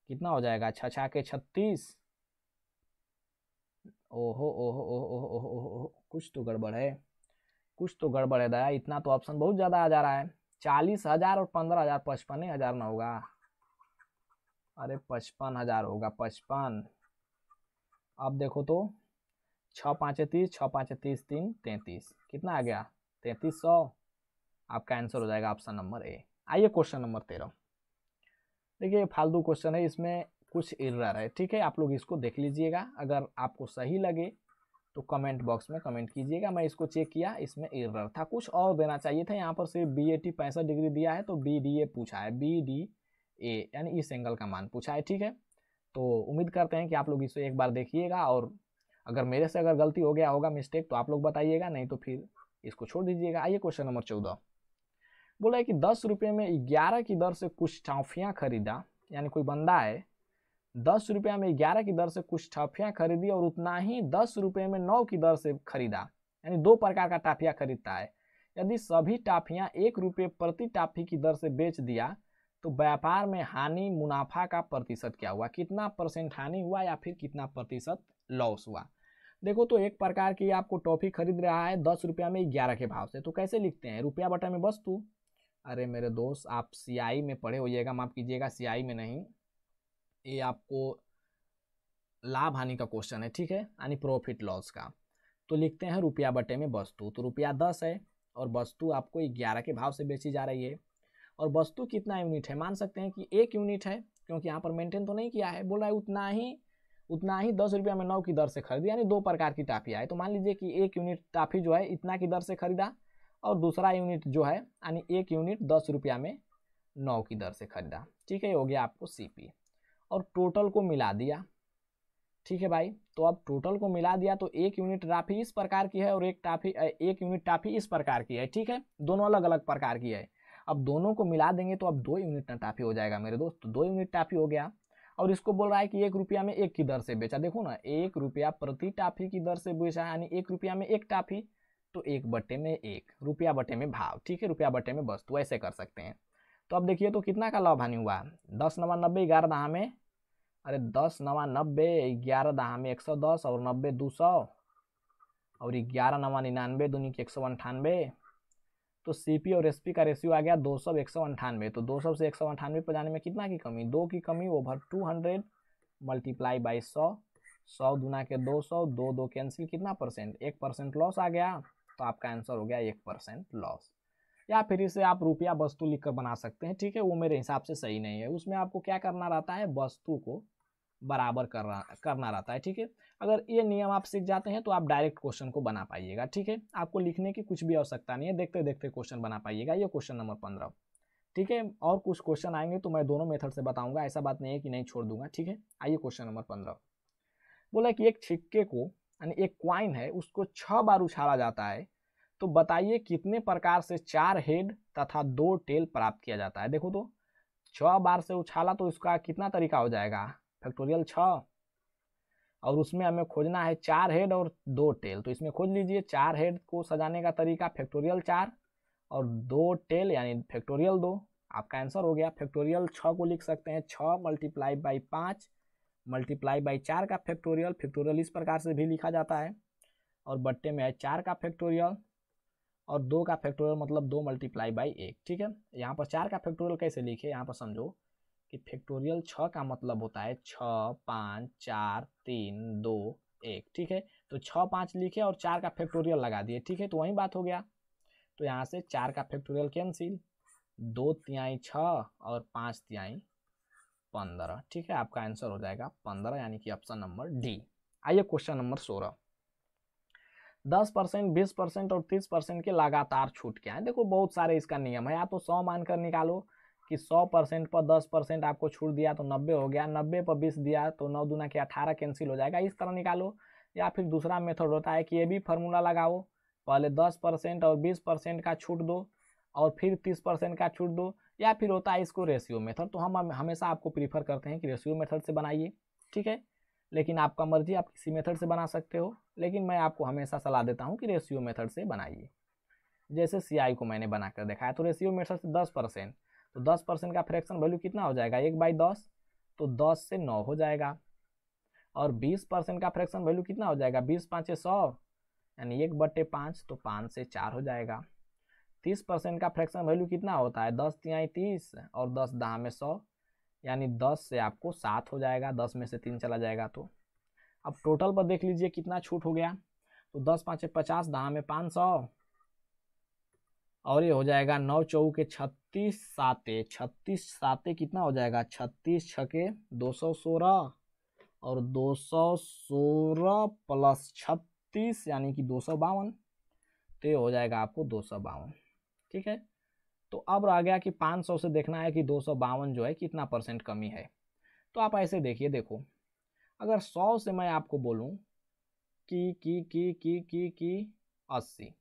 कितना हो जाएगा छ छा के छत्तीस ओहो ओहो ओहो ओहो ओहो ओहो कुछ तो गड़बड़ है कुछ तो गड़बड़ है दया इतना तो ऑप्शन बहुत ज़्यादा आ जा रहा है चालीस हज़ार और पंद्रह हज़ार पचपन हज़ार ना होगा अरे पचपन हज़ार होगा पचपन अब देखो तो छः पाँच तीस छः पाँच तीस तीन तैंतीस कितना आ गया तैंतीस सौ आपका आंसर हो जाएगा ऑप्शन नंबर ए आइए क्वेश्चन नंबर तेरह देखिए फालतू क्वेश्चन है इसमें कुछ इर्रर है ठीक है आप लोग इसको देख लीजिएगा अगर आपको सही लगे तो कमेंट बॉक्स में कमेंट कीजिएगा मैं इसको चेक किया इसमें एरर था कुछ और देना चाहिए था यहाँ पर सिर्फ बी ए टी पैंसठ डिग्री दिया है तो बी डी ए पूछा है बी डी ए यानी इस एंगल का मान पूछा है ठीक है तो उम्मीद करते हैं कि आप लोग इसे एक बार देखिएगा और अगर मेरे से अगर गलती हो गया होगा मिस्टेक तो आप लोग बताइएगा नहीं तो फिर इसको छोड़ दीजिएगा आइए क्वेश्चन नंबर चौदह बोला है कि दस रुपये में ग्यारह की दर से कुछ टाफियाँ खरीदा यानी कोई बंदा है दस रुपये में ग्यारह की दर से कुछ टाफियाँ खरीदी और उतना ही दस रुपये में नौ की दर से खरीदा यानी दो प्रकार का टाफिया खरीदता है यदि सभी टाफियाँ एक रुपये प्रति टाफी की दर से बेच दिया तो व्यापार में हानि मुनाफा का प्रतिशत क्या हुआ कितना परसेंट हानि हुआ या फिर कितना प्रतिशत लॉस हुआ देखो तो एक प्रकार की आपको टॉफी खरीद रहा है दस रुपया में ग्यारह के भाव से तो कैसे लिखते हैं रुपया बटा में वस्तु अरे मेरे दोस्त आप सीआई में पढ़े होइएगा माफ़ कीजिएगा सीआई में नहीं ये आपको लाभ हानि का क्वेश्चन है ठीक है यानी प्रॉफिट लॉस का तो लिखते हैं रुपया बटे में वस्तु तो रुपया दस है और वस्तु आपको ग्यारह के भाव से बेची जा रही है और वस्तु कितना यूनिट है मान सकते हैं कि एक यूनिट है क्योंकि यहाँ पर मेंटेन तो नहीं किया है बोल रहा है उतना ही उतना ही दस रुपया में नौ की दर से खरीदी यानी दो प्रकार की टाफी आए तो मान लीजिए कि एक यूनिट टाफी जो है इतना की दर से खरीदा और दूसरा यूनिट जो है यानी एक यूनिट दस रुपया में नौ की दर से खरीदा ठीक है हो गया आपको सी और टोटल को मिला दिया ठीक है भाई तो अब टोटल को मिला दिया तो एक यूनिट राफी इस प्रकार की है और एक टाफी एक यूनिट टाफी इस प्रकार की है ठीक है दोनों अलग अलग प्रकार की है अब दोनों को मिला देंगे तो अब दो यूनिट टाफी हो जाएगा मेरे दोस्त तो दो यूनिट टाफी हो गया और इसको बोल रहा है कि एक रुपया में एक की दर से बेचा देखो ना एक रुपया प्रति टाफी की दर से बेचा यानी एक रुपया में एक टाफी तो एक बटे में एक रुपया बटे में भाव ठीक है रुपया बटे में वस्तु तो ऐसे कर सकते हैं तो अब देखिए तो कितना का लाभ हानि हुआ दस नवा नब्बे ग्यारह दहा में अरे दस नवा नब्बे ग्यारह दहा में एक सौ दस और नब्बे दो सौ और ग्यारह नवा निन्यानवे दूनी के एक सौ अंठानवे तो सी और एस का रेशियो आ गया दो सौ एक सौ अंठानवे तो दो सौ से एक सौ अंठानवे पर जाने में कितना की कमी दो की कमी over two hundred multiply by सौ सौ दुना के दो सौ दो दो कैंसिल कितना परसेंट एक परसेंट लॉस आ गया तो आपका आंसर हो गया एक परसेंट लॉस या फिर इसे आप रुपया वस्तु लिखकर बना सकते हैं ठीक है वो मेरे हिसाब से सही नहीं है उसमें आपको क्या करना रहता है वस्तु को बराबर कर रहा करना रहता है ठीक है अगर ये नियम आप सीख जाते हैं तो आप डायरेक्ट क्वेश्चन को बना पाइएगा ठीक है आपको लिखने की कुछ भी आवश्यकता नहीं है देखते देखते क्वेश्चन बना पाइएगा ये क्वेश्चन नंबर पंद्रह ठीक है और कुछ क्वेश्चन आएंगे तो मैं दोनों मेथड से बताऊंगा ऐसा बात नहीं है कि नहीं छोड़ दूंगा ठीक है आइए क्वेश्चन नंबर पंद्रह बोला कि एक छिक्के को यानी एक क्वाइन है उसको छः बार उछाला जाता है तो बताइए कितने प्रकार से चार हेड तथा दो टेल प्राप्त किया जाता है देखो तो छः बार से उछाला तो इसका कितना तरीका हो जाएगा फैक्टोरियल छः और उसमें हमें खोजना है चार हेड और दो टेल तो इसमें खोज लीजिए चार हेड को सजाने का तरीका फैक्टोरियल चार और दो टेल यानी फैक्टोरियल दो आपका आंसर हो गया फैक्टोरियल छ को लिख सकते हैं छः मल्टीप्लाई बाई पाँच मल्टीप्लाई बाई चार का फैक्टोरियल फैक्टोरियल इस प्रकार से भी लिखा जाता है और बट्टे में है चार का फैक्टोरियल और दो का फैक्टोरियल मतलब दो मल्टीप्लाई बाई एक ठीक है यहाँ पर चार का फैक्टोरियल कैसे लिखे यहाँ पर समझो कि फैक्टोरियल छ का मतलब होता है छ पाँच चार तीन दो एक ठीक है तो छ पाँच लिखे और चार का फैक्टोरियल लगा दिए ठीक है तो वही बात हो गया तो यहाँ से चार का फैक्टोरियल कैंसिल दो तिहाई छ और पाँच तिहाई पंद्रह ठीक है आपका आंसर हो जाएगा पंद्रह यानी कि ऑप्शन नंबर डी आइए क्वेश्चन नंबर सोलह दस परसेंट बीस परसेंट और तीस परसेंट के लगातार छूट के आए देखो बहुत सारे इसका नियम है या तो सौ मानकर निकालो कि 100 परसेंट पर 10 परसेंट आपको छूट दिया तो 90 हो गया 90 पर 20 दिया तो नौ दूना के 18 कैंसिल हो जाएगा इस तरह निकालो या फिर दूसरा मेथड होता है कि ये भी फार्मूला लगाओ पहले 10 परसेंट और 20 परसेंट का छूट दो और फिर 30 परसेंट का छूट दो या फिर होता है इसको रेशियो मेथड तो हम हमेशा आपको प्रीफर करते हैं कि रेशियो मेथड से बनाइए ठीक है लेकिन आपका मर्जी आप किसी मेथड से बना सकते हो लेकिन मैं आपको हमेशा सलाह देता हूँ कि रेशियो मेथड से बनाइए जैसे सी को मैंने बना कर देखा है तो रेशियो मेथड से दस परसेंट तो दस परसेंट का फ्रैक्शन वैल्यू कितना हो जाएगा एक बाई दस तो दस से नौ हो जाएगा और बीस परसेंट का फ्रैक्शन वैल्यू कितना हो जाएगा बीस पाँच सौ यानी एक बट्टे पाँच तो पाँच से चार हो जाएगा तीस परसेंट का फ्रैक्शन वैल्यू कितना होता है दस तिहाई तीस और दस दाह में सौ यानी दस से आपको सात हो जाएगा दस में से तीन चला जाएगा तो अब टोटल पर देख लीजिए कितना छूट हो गया तो दस पाँच पचास दहा में पाँच सौ और ये हो जाएगा नौ चौ के छत छत्तीस साते छत्तीस साते कितना हो जाएगा छत्तीस छके दो सौ सोलह और दो सौ सोलह प्लस छत्तीस यानी कि दो सौ बावन तो ये हो जाएगा आपको दो सौ बावन ठीक है तो अब रह गया कि पाँच सौ से देखना है कि दो सौ बावन जो है कितना परसेंट कमी है तो आप ऐसे देखिए देखो अगर सौ से मैं आपको बोलूँ कि की की की अस्सी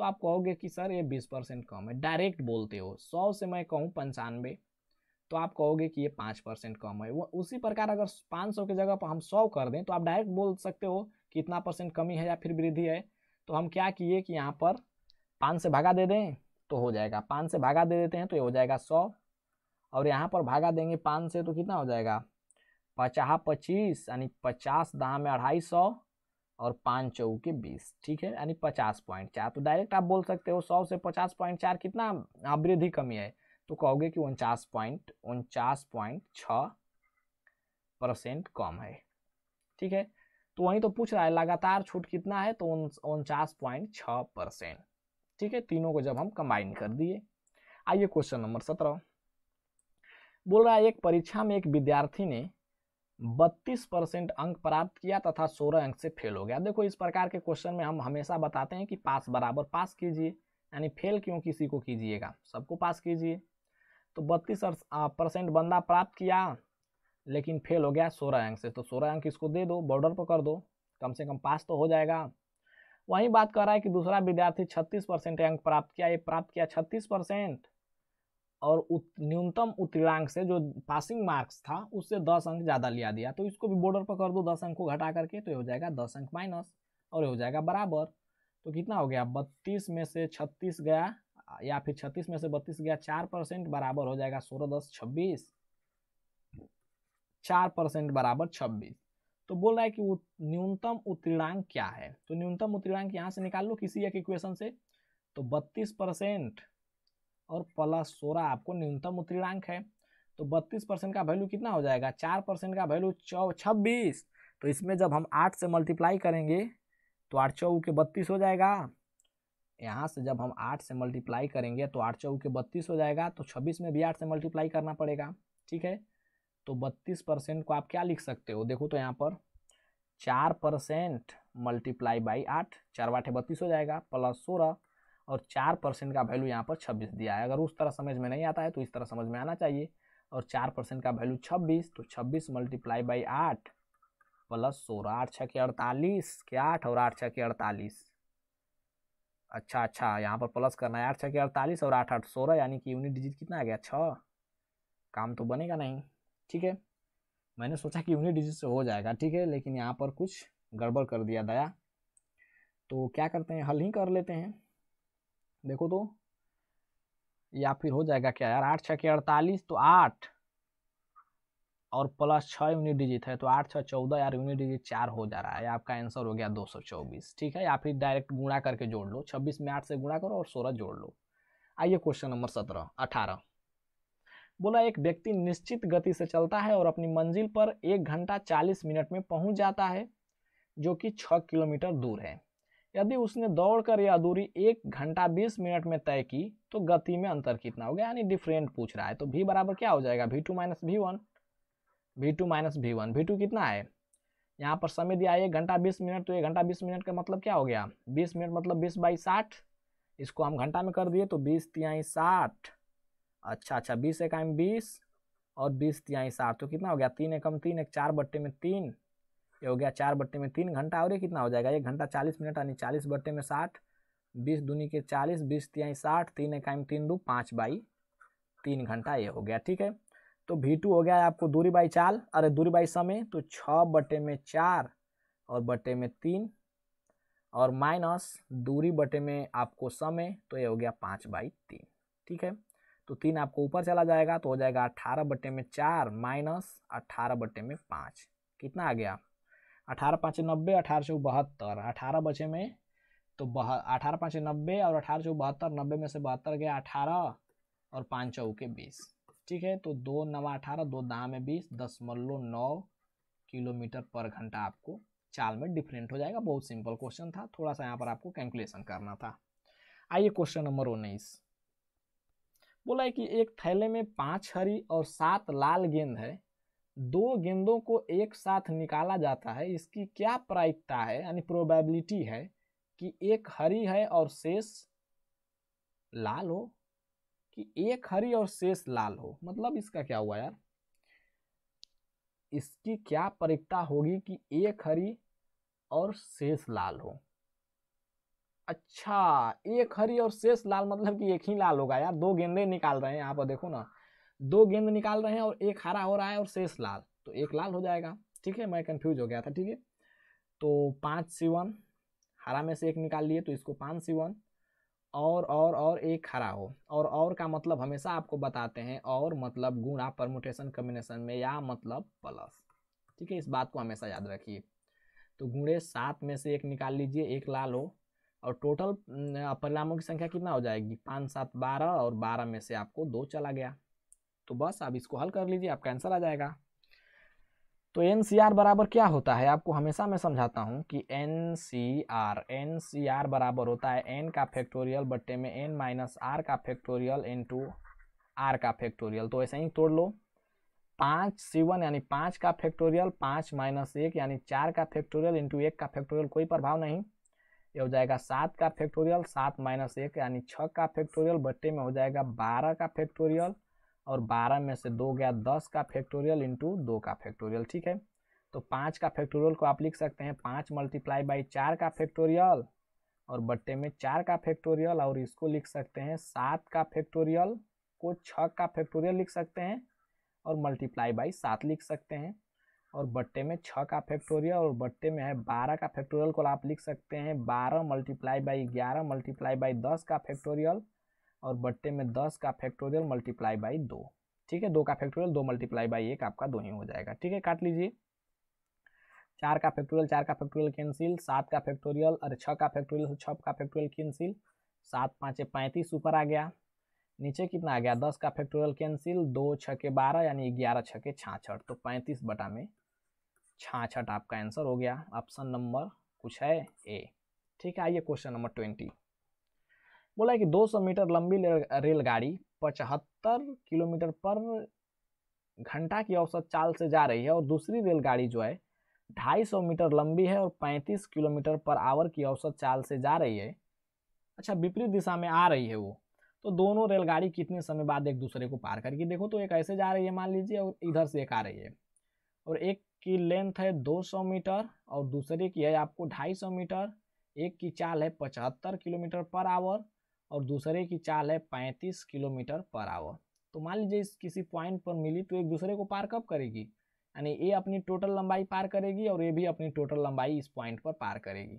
तो आप कहोगे कि सर ये बीस परसेंट कम है डायरेक्ट बोलते हो सौ से मैं कहूँ पंचानवे तो आप कहोगे कि ये पाँच परसेंट कम है वो उसी प्रकार अगर पाँच सौ की जगह पर हम सौ कर दें तो आप डायरेक्ट बोल सकते हो कि इतना परसेंट कमी है या फिर वृद्धि है तो हम क्या किए कि यहाँ पर पाँच से भागा दे दें तो हो जाएगा पाँच से भागा दे देते हैं तो ये हो जाएगा सौ और यहाँ पर भागा देंगे पाँच से तो कितना हो जाएगा पचास पच्चीस यानी पचास दाम में अढ़ाई सौ और पाँच चौ के बीस ठीक है यानी पचास पॉइंट चार तो डायरेक्ट आप बोल सकते हो सौ से पचास पॉइंट चार कितना अवृद्धि कमी है तो कहोगे कि उनचास पॉइंट उनचास पॉइंट छ परसेंट कम है ठीक है तो वहीं तो पूछ रहा है लगातार छूट कितना है तो उनचास पॉइंट छ परसेंट ठीक है तीनों को जब हम कंबाइन कर दिए आइए क्वेश्चन नंबर सत्रह बोल रहा है एक परीक्षा में एक विद्यार्थी ने बत्तीस परसेंट अंक प्राप्त किया तथा सोलह अंक से फेल हो गया देखो इस प्रकार के क्वेश्चन में हम हमेशा बताते हैं कि पास बराबर पास कीजिए यानी फेल क्यों किसी को कीजिएगा सबको पास कीजिए तो बत्तीस परसेंट बंदा प्राप्त किया लेकिन फेल हो गया सोलह अंक से तो सोलह अंक इसको दे दो बॉर्डर पर कर दो कम से कम पास तो हो जाएगा वहीं बात कर रहा है कि दूसरा विद्यार्थी छत्तीस परसेंट अंक प्राप्त किया ये प्राप्त किया छत्तीस परसेंट और उत, न्यूनतम उत्तीर्णांक से जो पासिंग मार्क्स था उससे दस अंक ज़्यादा लिया दिया तो इसको भी बॉर्डर पर कर दो दस अंक को घटा करके तो ये हो जाएगा दस अंक माइनस और ये हो जाएगा बराबर तो कितना हो गया बत्तीस में से छत्तीस गया या फिर छत्तीस में से बत्तीस गया चार परसेंट बराबर हो जाएगा सोलह दस छब्बीस चार परसेंट बराबर छब्बीस तो बोल रहा है कि न्यूनतम उत्तीर्णांक क्या है तो न्यूनतम उत्तीर्णांक यहाँ से निकाल लो किसी एक इक्वेशन से तो बत्तीस परसेंट और प्लस सोलह आपको न्यूनतम उत्तीर्णांक है तो बत्तीस परसेंट का वैल्यू कितना हो जाएगा चार परसेंट का वैल्यू चौ छब्बीस तो इसमें जब हम आठ से मल्टीप्लाई करेंगे तो आठ चौ के बत्तीस हो जाएगा यहाँ से जब हम आठ से मल्टीप्लाई करेंगे तो आठ चौ के बत्तीस हो जाएगा तो छब्बीस में भी आठ से मल्टीप्लाई करना पड़ेगा ठीक है तो बत्तीस परसेंट को आप क्या लिख सकते हो देखो तो यहाँ पर चार परसेंट मल्टीप्लाई बाई आठ चार बाटे बत्तीस हो जाएगा प्लस सोलह और चार परसेंट का वैल्यू यहाँ पर छब्बीस दिया है अगर उस तरह समझ में नहीं आता है तो इस तरह समझ में आना चाहिए और चार परसेंट का वैल्यू छब्बीस तो छब्बीस मल्टीप्लाई बाई आठ प्लस सोलह आठ छः के अड़तालीस के आठ और आठ छः के अड़तालीस अच्छा अच्छा यहाँ पर प्लस करना है आठ छः के अड़तालीस और आठ आठ सोलह यानी कि यूनिट डिजिट कितना आ गया छः काम तो बनेगा नहीं ठीक है मैंने सोचा कि यूनिट डिजिट से हो जाएगा ठीक है लेकिन यहाँ पर कुछ गड़बड़ कर दिया दया तो क्या करते हैं हल ही कर लेते हैं देखो तो या फिर हो जाएगा क्या यार आठ छः के अड़तालीस तो आठ और प्लस छः यूनिट डिजिट है तो आठ छः चौदह यार यूनिट डिजिट चार हो जा रहा है आपका आंसर हो गया दो सौ चौबीस ठीक है या फिर डायरेक्ट गुणा करके जोड़ लो छब्बीस में आठ से गुणा करो और सोलह जोड़ लो आइए क्वेश्चन नंबर सत्रह अठारह बोला एक व्यक्ति निश्चित गति से चलता है और अपनी मंजिल पर एक घंटा चालीस मिनट में पहुंच जाता है जो कि छः किलोमीटर दूर है यदि उसने दौड़कर या दूरी एक घंटा बीस मिनट में तय की तो गति में अंतर कितना हो गया यानी डिफरेंट पूछ रहा है तो भी बराबर क्या हो जाएगा b two minus b one b two minus b one b two कितना है यहाँ पर समय दिया है एक घंटा बीस मिनट तो एक घंटा बीस मिनट का मतलब क्या हो गया बीस मिनट मतलब बीस बाई साठ इसको हम घंटा में कर दिए तो बीस तिहाई साठ अच्छा अच्छा बीस एक बीस और बीस तिहाई साठ तो कितना हो गया तीन एकम तीन एक चार बट्टे में तीन ये हो गया चार बट्टे में तीन घंटा और ये कितना हो जाएगा एक घंटा चालीस मिनट यानी चालीस बट्टे में साठ बीस दूनी के चालीस बीस तिहाई साठ तीन इकाई तीन दो पाँच बाई तीन घंटा ये हो गया ठीक है तो भी टू हो गया आपको दूरी बाई चाल अरे दूरी बाई समय तो छः बटे में चार और बटे में तीन और माइनस दूरी बटे में आपको समय तो ये हो गया पाँच बाई तीन ठीक है तो तीन आपको ऊपर चला जाएगा तो हो जाएगा अट्ठारह बटे में चार माइनस अट्ठारह बटे में पाँच कितना आ गया अठारह पाँच नब्बे अठारह सौ बहत्तर अठारह बचे में तो बह अठारह पाँच नब्बे और अठारह सौ बहत्तर नब्बे में से बहत्तर गया अठारह और पाँच चौके बीस ठीक है तो दो नवा अठारह दो दाम में बीस दशमलव नौ किलोमीटर पर घंटा आपको चाल में डिफरेंट हो जाएगा बहुत सिंपल क्वेश्चन था थोड़ा सा यहाँ पर आपको कैलकुलेशन करना था आइए क्वेश्चन नंबर उन्नीस बोला है कि एक थैले में पाँच हरी और सात लाल गेंद है दो गेंदों को एक साथ निकाला जाता है इसकी क्या प्रायिकता है यानी प्रोबेबिलिटी है कि एक हरी है और शेष लाल हो कि एक हरी और शेष लाल हो मतलब इसका क्या हुआ यार इसकी क्या परिकता होगी कि एक हरी और शेष लाल हो अच्छा एक हरी और शेष लाल मतलब कि एक ही लाल होगा यार दो गेंदे निकाल रहे हैं यहाँ पर देखो ना दो गेंद निकाल रहे हैं और एक हरा हो रहा है और शेष लाल तो एक लाल हो जाएगा ठीक है मैं कंफ्यूज हो गया था ठीक है तो पाँच सी वन हरा में से एक निकाल लिए तो इसको पाँच सी वन और और और एक हरा हो और और का मतलब हमेशा आपको बताते हैं और मतलब गुणा परमुटेशन कम्बिनेशन में या मतलब प्लस ठीक है इस बात को हमेशा याद रखिए तो गुणे सात में से एक निकाल लीजिए एक लाल हो और टोटल परिणामों की संख्या कितना हो जाएगी पाँच सात बारह और बारह में से आपको दो चला गया तो बस आप इसको हल कर लीजिए आपका आंसर आ जाएगा तो एन सी आर बराबर क्या होता है आपको हमेशा मैं समझाता हूँ कि n c r n c r बराबर होता है एन का फैक्टोरियल बट्टे में एन माइनस आर का फैक्टोरियल इन टू आर का फैक्टोरियल तो ऐसे ही तोड़ लो पाँच सी वन यानी पाँच का फैक्टोरियल पाँच माइनस एक यानी चार का फैक्टोरियल इंटू एक का फैक्टोरियल कोई प्रभाव नहीं ये हो जाएगा सात का फैक्टोरियल सात माइनस एक यानी छः का फैक्टोरियल बट्टे में हो जाएगा बारह का फैक्टोरियल और 12 में से दो गया 10 का फैक्टोरियल इंटू दो का फैक्टोरियल ठीक है तो पाँच का फैक्टोरियल को आप लिख सकते हैं पाँच मल्टीप्लाई बाई चार का फैक्टोरियल और बट्टे में चार का फैक्टोरियल और इसको लिख सकते हैं सात का फैक्टोरियल को छः का फैक्टोरियल लिख सकते हैं और मल्टीप्लाई बाई सात लिख सकते हैं और बट्टे में छः का फैक्टोरियल और बट्टे में है बारह का फैक्टोरियल को आप लिख सकते हैं बारह मल्टीप्लाई बाई ग्यारह मल्टीप्लाई बाई दस का फैक्टोरियल और बट्टे में दस का फैक्टोरियल मल्टीप्लाई बाई दो ठीक है दो का फैक्टोरियल दो मल्टीप्लाई बाई एक आपका दो ही हो जाएगा ठीक है काट लीजिए चार का फैक्टोरियल चार का फैक्टोरियल कैंसिल सात का फैक्टोरियल और छः का फैक्टोरियल छः का फैक्टोरियल कैंसिल सात पाँच पैंतीस ऊपर आ गया नीचे कितना आ गया दस का फैक्टोरियल कैंसिल दो छः के बारह यानी ग्यारह छः के छाछठ तो पैंतीस बटा में छाछठ आपका आंसर हो गया ऑप्शन नंबर कुछ है ए ठीक है आइए क्वेश्चन नंबर ट्वेंटी बोला कि 200 मीटर लंबी रेलगाड़ी पचहत्तर किलोमीटर पर घंटा की औसत चाल से जा रही है और दूसरी रेलगाड़ी जो है 250 मीटर लंबी है और 35 किलोमीटर पर आवर की औसत चाल से जा रही है अच्छा विपरीत दिशा में आ रही है वो तो दोनों रेलगाड़ी कितने समय बाद एक दूसरे को पार करके देखो तो एक ऐसे जा रही है मान लीजिए और इधर से एक आ रही है और एक की लेंथ है 200 मीटर और दूसरे की है आपको 250 मीटर एक की चाल है पचहत्तर किलोमीटर पर आवर और दूसरे की चाल है पैंतीस किलोमीटर पर आवर तो मान लीजिए इस किसी पॉइंट पर मिली तो एक दूसरे को पार कब करेगी यानी ए अपनी टोटल लंबाई पार करेगी और ए भी अपनी टोटल लंबाई इस पॉइंट पर पार करेगी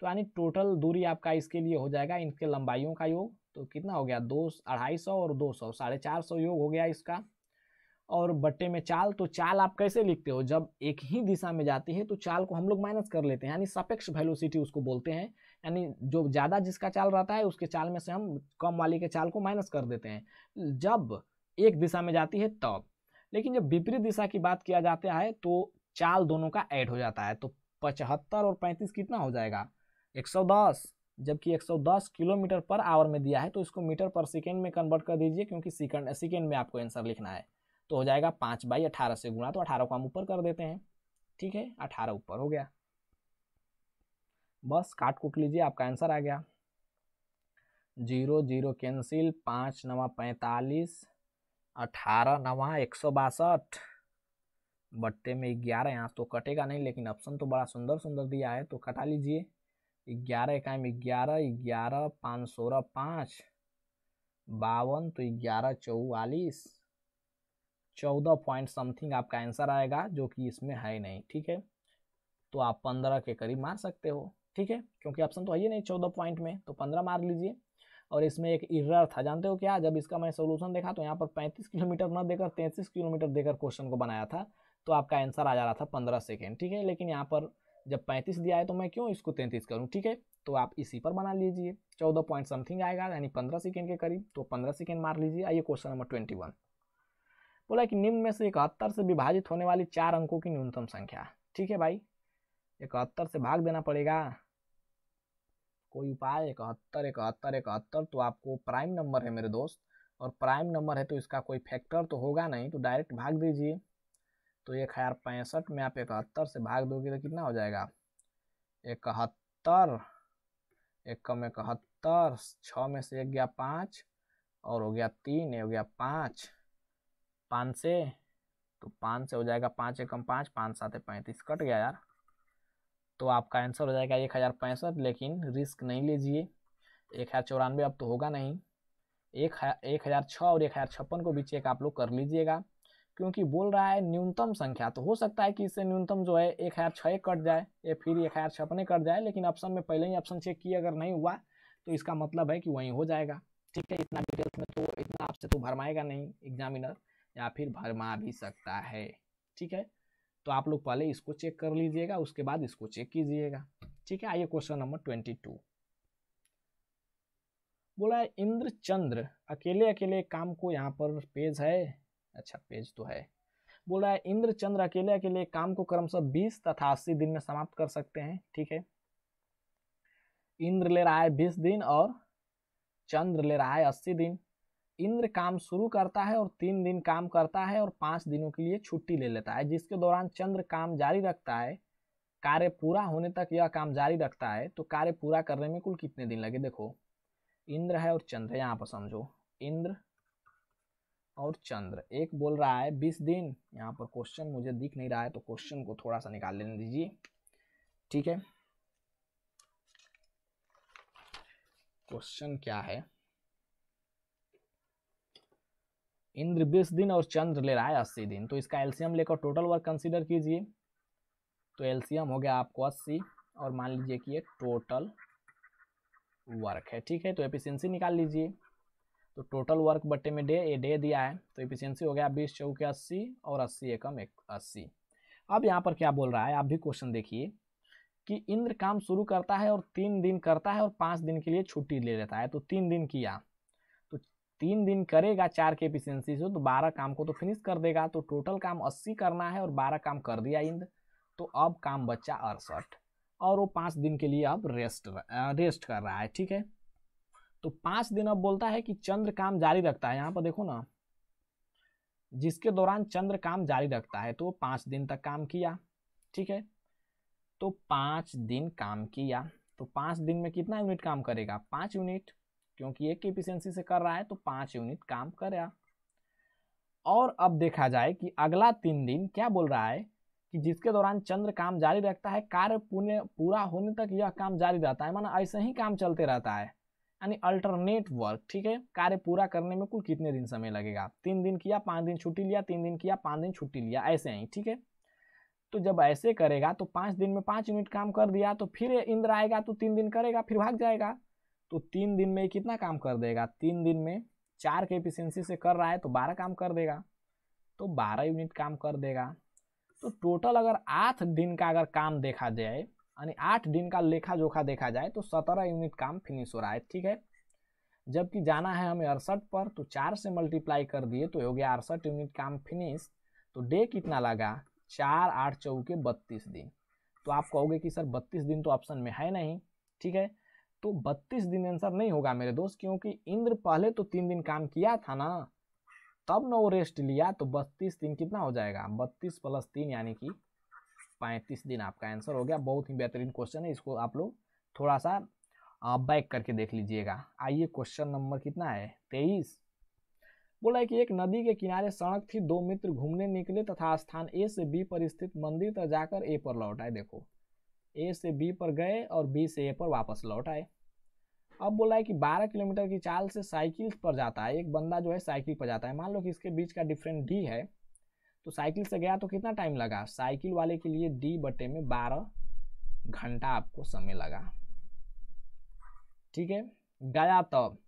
तो यानी टोटल दूरी आपका इसके लिए हो जाएगा इनके लंबाइयों का योग तो कितना हो गया दो अढ़ाई सौ और दो सौ साढ़े चार सौ योग हो गया इसका और बट्टे में चाल तो चाल आप कैसे लिखते हो जब एक ही दिशा में जाती है तो चाल को हम लोग माइनस कर लेते हैं यानी सापेक्ष वेलोसिटी उसको बोलते हैं यानी जो ज़्यादा जिसका चाल रहता है उसके चाल में से हम कम वाली के चाल को माइनस कर देते हैं जब एक दिशा में जाती है तब लेकिन जब विपरीत दिशा की बात किया जाता है तो चाल दोनों का ऐड हो जाता है तो पचहत्तर और पैंतीस कितना हो जाएगा एक सौ दस जबकि 110 किलोमीटर पर आवर में दिया है तो इसको मीटर पर सेकेंड में कन्वर्ट कर दीजिए क्योंकि सेकेंड सेकेंड में आपको आंसर लिखना है तो हो जाएगा पाँच बाई अठारह से गुणा तो अठारह को हम ऊपर कर देते हैं ठीक है अठारह ऊपर हो गया बस काट कूट लीजिए आपका आंसर आ गया जीरो जीरो कैंसिल पाँच नवा पैंतालीस अठारह नवा एक सौ बासठ बट्टे में ग्यारह यहाँ तो कटेगा नहीं लेकिन ऑप्शन तो बड़ा सुंदर सुंदर दिया है तो कटा लीजिए ग्यारह एक में ग्यारह ग्यारह पाँच सोलह पाँच बावन तो ग्यारह चौवालीस चौदह पॉइंट समथिंग आपका आंसर आएगा जो कि इसमें है नहीं ठीक है तो आप पंद्रह के करीब मार सकते हो ठीक है क्योंकि ऑप्शन तो है ही नहीं चौदह पॉइंट में तो पंद्रह मार लीजिए और इसमें एक इर्रर था जानते हो क्या जब इसका मैंने सोल्यूशन देखा तो यहाँ पर पैंतीस किलोमीटर न देकर तैंतीस किलोमीटर देकर क्वेश्चन को बनाया था तो आपका आंसर आ जा रहा था पंद्रह सेकेंड ठीक है लेकिन यहाँ पर जब पैंतीस दिया है तो मैं क्यों इसको तैंतीस करूँ ठीक है तो आप इसी पर बना लीजिए चौदह पॉइंट समथिंग आएगा यानी पंद्रह सेकेंड के करीब तो पंद्रह सेकेंड मार लीजिए आइए क्वेश्चन नंबर ट्वेंटी वन बोला कि निम्न में से इकहत्तर से विभाजित होने वाली चार अंकों की न्यूनतम संख्या ठीक है भाई इकहत्तर से भाग देना पड़ेगा कोई उपाय इकहत्तर इकहत्तर इकहत्तर तो आपको प्राइम नंबर है मेरे दोस्त और प्राइम नंबर है तो इसका कोई फैक्टर तो होगा नहीं तो डायरेक्ट भाग दीजिए तो एक हज़ार पैंसठ में आप इकहत्तर से भाग दोगे तो कितना हो जाएगा इकहत्तर एक कम इकहत्तर छः में से एक गया पाँच और हो गया तीन हो गया पाँच पाँच से तो पाँच से हो जाएगा पाँच एकम पाँच पाँच सात पैंतीस कट गया यार तो आपका आंसर हो जाएगा एक हज़ार पैंसठ लेकिन रिस्क नहीं लीजिए एक हज़ार चौरानवे अब तो होगा नहीं एक एक हज़ार छः और एक हज़ार छप्पन को भी चेक आप लोग कर लीजिएगा क्योंकि बोल रहा है न्यूनतम संख्या तो हो सकता है कि इससे न्यूनतम जो है एक हज़ार छः कट जाए या फिर एक हज़ार छप्पन कट जाए लेकिन ऑप्शन में पहले ही ऑप्शन चेक किया अगर नहीं हुआ तो इसका मतलब है कि वहीं हो जाएगा ठीक है इतना डिटेल्स में तो इतना आपसे तो भरमाएगा नहीं एग्जामिनर या फिर भरमा भी सकता है ठीक है तो आप लोग पहले इसको चेक कर लीजिएगा उसके बाद इसको चेक कीजिएगा ठीक है आइए क्वेश्चन नंबर ट्वेंटी टू बोला है इंद्र चंद्र अकेले अकेले काम को यहाँ पर पेज है अच्छा पेज तो है बोला है इंद्र चंद्र अकेले अकेले काम को क्रमशः बीस तथा अस्सी दिन में समाप्त कर सकते हैं ठीक है इंद्र ले रहा है बीस दिन और चंद्र ले रहा है अस्सी दिन इंद्र काम शुरू करता है और तीन दिन काम करता है और पाँच दिनों के लिए छुट्टी ले लेता है जिसके दौरान चंद्र काम जारी रखता है कार्य पूरा होने तक यह काम जारी रखता है तो कार्य पूरा करने में कुल कितने दिन लगे देखो इंद्र है और चंद्र यहाँ पर समझो इंद्र और चंद्र एक बोल रहा है बीस दिन यहाँ पर क्वेश्चन मुझे दिख नहीं रहा है तो क्वेश्चन को थोड़ा सा निकाल लेने दीजिए ठीक है क्वेश्चन क्या है इंद्र बीस दिन और चंद्र ले रहा है अस्सी दिन तो इसका एल्सियम लेकर टोटल वर्क कंसिडर कीजिए तो एल्सियम हो गया आपको अस्सी और मान लीजिए कि ये टोटल वर्क है ठीक है तो एफिशियंसी निकाल लीजिए तो टोटल वर्क बट्टे में डे ये डे दिया है तो एफिशियंसी हो गया बीस चौके अस्सी और अस्सी एकम एक अस्सी अब यहाँ पर क्या बोल रहा है आप भी क्वेश्चन देखिए कि इंद्र काम शुरू करता है और तीन दिन करता है और पाँच दिन के लिए छुट्टी ले लेता है तो तीन दिन किया तीन दिन करेगा चार के एफिशियंसी से तो बारह काम को तो फिनिश कर देगा तो टोटल काम अस्सी करना है और बारह काम कर दिया इंद्र तो अब काम बच्चा अड़सठ और वो पाँच दिन के लिए अब रेस्ट रेस्ट कर रहा है ठीक है तो पाँच दिन अब बोलता है कि चंद्र काम जारी रखता है यहाँ पर देखो ना जिसके दौरान चंद्र काम जारी रखता है तो पाँच दिन तक काम किया ठीक है तो पाँच दिन काम किया तो पाँच दिन में कितना यूनिट काम करेगा पाँच यूनिट क्योंकि एक एफिशियंसी से कर रहा है तो पाँच यूनिट काम कर रहा और अब देखा जाए कि अगला तीन दिन क्या बोल रहा है कि जिसके दौरान चंद्र काम जारी रखता है कार्य पुण्य पूरा होने तक यह काम जारी रहता है माना ऐसे ही काम चलते रहता है यानी अल्टरनेट वर्क ठीक है कार्य पूरा करने में कुल कितने दिन समय लगेगा तीन दिन किया पाँच दिन छुट्टी लिया तीन दिन किया पाँच दिन छुट्टी लिया ऐसे ही ठीक है तो जब ऐसे करेगा तो पाँच दिन में पाँच यूनिट काम कर दिया तो फिर इंद्र आएगा तो तीन दिन करेगा फिर भाग जाएगा तो तीन दिन में कितना काम कर देगा तीन दिन में चार के एफिशियंसी से कर रहा है तो बारह काम कर देगा तो बारह यूनिट काम कर देगा तो टोटल अगर आठ दिन का अगर काम देखा जाए यानी आठ दिन का लेखा जोखा देखा जाए तो सत्रह यूनिट काम फिनिश हो रहा है ठीक है जबकि जाना है हमें अड़सठ पर तो चार से मल्टीप्लाई कर दिए तो हो गया अड़सठ यूनिट काम फिनिश तो डे कितना लगा चार आठ चौके बत्तीस दिन तो आप कहोगे कि सर बत्तीस दिन तो ऑप्शन में है नहीं ठीक है तो 32 दिन आंसर नहीं होगा मेरे दोस्त क्योंकि इंद्र पहले तो तीन दिन काम किया था ना तब ना वो रेस्ट लिया तो बत्तीस दिन कितना हो जाएगा बत्तीस प्लस तीन यानी कि पैंतीस दिन आपका आंसर हो गया बहुत ही बेहतरीन क्वेश्चन है इसको आप लोग थोड़ा सा बैक करके देख लीजिएगा आइए क्वेश्चन नंबर कितना है तेईस बोला है कि एक नदी के किनारे सड़क थी दो मित्र घूमने निकले तथा स्थान ए से बी पर स्थित मंदिर तक जाकर ए पर लौट आए देखो ए से बी पर गए और बी से ए पर वापस लौट आए अब बोला है कि 12 किलोमीटर की चाल से साइकिल पर जाता है एक बंदा जो है साइकिल पर जाता है मान लो कि इसके बीच का डिफरेंस डी है तो साइकिल से गया तो कितना टाइम लगा साइकिल वाले के लिए डी बटे में 12 घंटा आपको समय लगा ठीक है गया तब तो,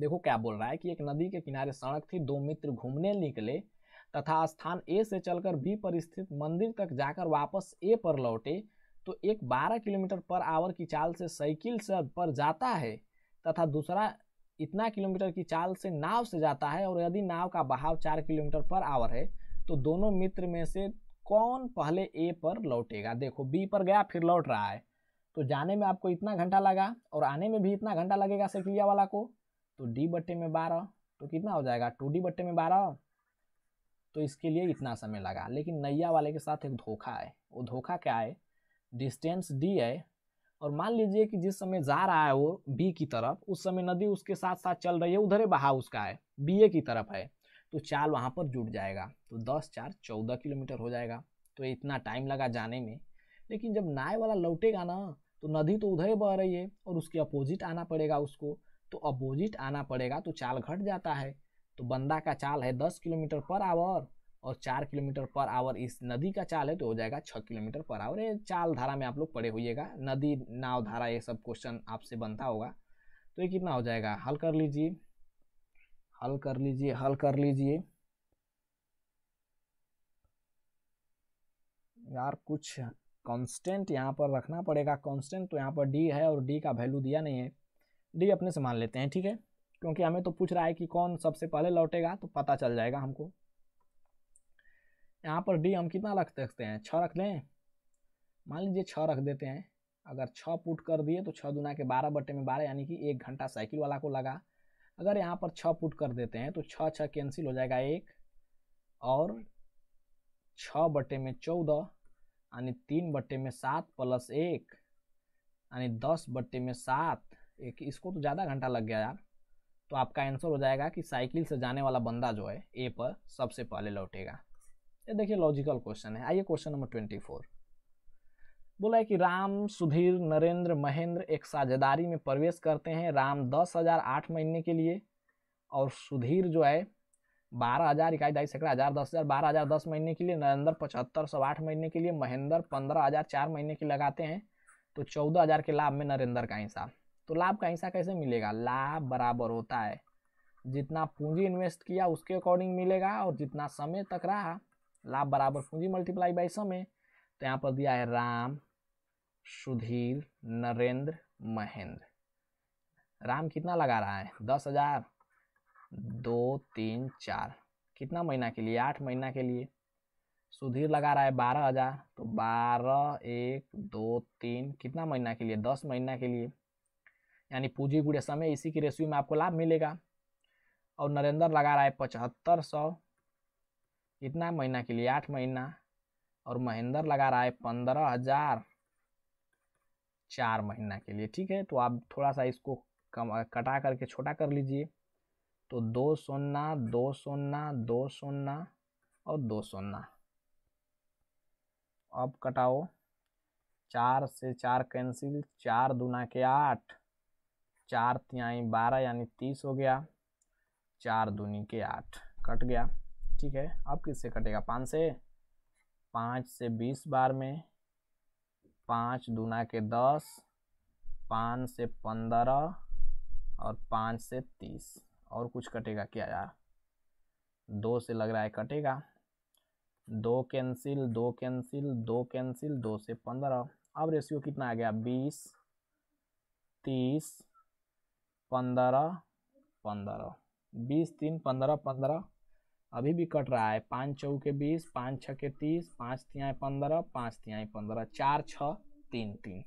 देखो क्या बोल रहा है कि एक नदी के किनारे सड़क थी दो मित्र घूमने निकले तथा स्थान ए से चलकर बी पर स्थित मंदिर तक जाकर वापस ए पर लौटे तो एक 12 किलोमीटर पर आवर की चाल से साइकिल से पर जाता है तथा दूसरा इतना किलोमीटर की चाल से नाव से जाता है और यदि नाव का बहाव चार किलोमीटर पर आवर है तो दोनों मित्र में से कौन पहले ए पर लौटेगा देखो बी पर गया फिर लौट रहा है तो जाने में आपको इतना घंटा लगा और आने में भी इतना घंटा लगेगा साइकिलिया वाला को तो डी बट्टे में बारह तो कितना हो जाएगा टू डी बट्टे में बारह तो इसके लिए इतना समय लगा लेकिन नैया वाले के साथ एक धोखा है वो धोखा क्या है डिस्टेंस डी है और मान लीजिए कि जिस समय जा रहा है वो बी की तरफ उस समय नदी उसके साथ साथ चल रही है उधर ही बहाव उसका है बी ए की तरफ है तो चाल वहाँ पर जुट जाएगा तो दस चार चौदह किलोमीटर हो जाएगा तो इतना टाइम लगा जाने में लेकिन जब नाय वाला लौटेगा ना तो नदी तो उधर ही बह रही है और उसके अपोजिट आना पड़ेगा उसको तो अपोजिट आना पड़ेगा तो चाल घट जाता है तो बंदा का चाल है दस किलोमीटर पर आवर और चार किलोमीटर पर आवर इस नदी का चाल है तो हो जाएगा छः किलोमीटर पर आवर ये चाल धारा में आप लोग पड़े हुएगा नदी नाव धारा ये सब क्वेश्चन आपसे बनता होगा तो ये कितना हो जाएगा हल कर लीजिए हल कर लीजिए हल कर लीजिए यार कुछ कांस्टेंट यहाँ पर रखना पड़ेगा कांस्टेंट तो यहाँ पर डी है और डी का वैल्यू दिया नहीं है डी अपने से मान लेते हैं ठीक है क्योंकि हमें तो पूछ रहा है कि कौन सबसे पहले लौटेगा तो पता चल जाएगा हमको यहाँ पर डी हम कितना रख सकते हैं छः रख दें मान लीजिए छः रख देते हैं अगर छः पुट कर दिए तो छः दुना के बारह बट्टे में बारह यानी कि एक घंटा साइकिल वाला को लगा अगर यहाँ पर छः पुट कर देते हैं तो छः छः कैंसिल हो जाएगा एक और छः बट्टे में चौदह यानी तीन बट्टे में सात प्लस एक यानी दस बट्टे में सात एक इसको तो ज़्यादा घंटा लग गया यार तो आपका आंसर हो जाएगा कि साइकिल से जाने वाला बंदा जो है ए पर सबसे पहले लौटेगा ये देखिए लॉजिकल क्वेश्चन है आइए क्वेश्चन नंबर ट्वेंटी फोर बोला है कि राम सुधीर नरेंद्र महेंद्र एक साझेदारी में प्रवेश करते हैं राम दस हज़ार आठ महीने के लिए और सुधीर जो है बारह हज़ार इकाई दाई सैकड़ा हज़ार दस हज़ार बारह हज़ार दस महीने के लिए नरेंद्र पचहत्तर सौ आठ महीने के लिए महेंद्र पंद्रह हज़ार चार महीने के लगाते हैं तो चौदह हज़ार के लाभ में नरेंद्र का हिस्सा तो लाभ का हिस्सा कैसे मिलेगा लाभ बराबर होता है जितना पूंजी इन्वेस्ट किया उसके अकॉर्डिंग मिलेगा और जितना समय तक रहा लाभ बराबर पूंजी मल्टीप्लाई बाई समय तो यहाँ पर दिया है राम सुधीर नरेंद्र महेंद्र राम कितना लगा रहा है दस हजार दो तीन चार कितना महीना के लिए आठ महीना के लिए सुधीर लगा रहा है बारह हजार तो बारह एक दो तीन कितना महीना के लिए दस महीना के लिए यानी पूंजी गुड़े समय इसी की रेशियो में आपको लाभ मिलेगा और नरेंद्र लगा रहा है पचहत्तर सौ कितना महीना के लिए आठ महीना और महेंद्र लगा रहा है पंद्रह हजार चार महीना के लिए ठीक है तो आप थोड़ा सा इसको कम कटा करके छोटा कर लीजिए तो दो सोना दो सोना दो सोना और दो सोना अब कटाओ चार से चार कैंसिल चार दुना के आठ चार तिहाई बारह यानी तीस हो गया चार दुनी के आठ कट गया ठीक है अब किससे कटेगा पाँच से पाँच से बीस बार में पाँच दूना के दस पाँच से पंद्रह और पाँच से तीस और कुछ कटेगा क्या यार दो से लग रहा है कटेगा दो कैंसिल दो कैंसिल दो कैंसिल दो से पंद्रह अब रेशियो कितना आ गया बीस तीस पंद्रह पंद्रह बीस तीन पंद्रह पंद्रह अभी भी कट रहा है पाँच चौ के बीस पाँच छः के तीस पाँच तिहाई पंद्रह पाँच तिहाई पंद्रह चार छः तीन तीन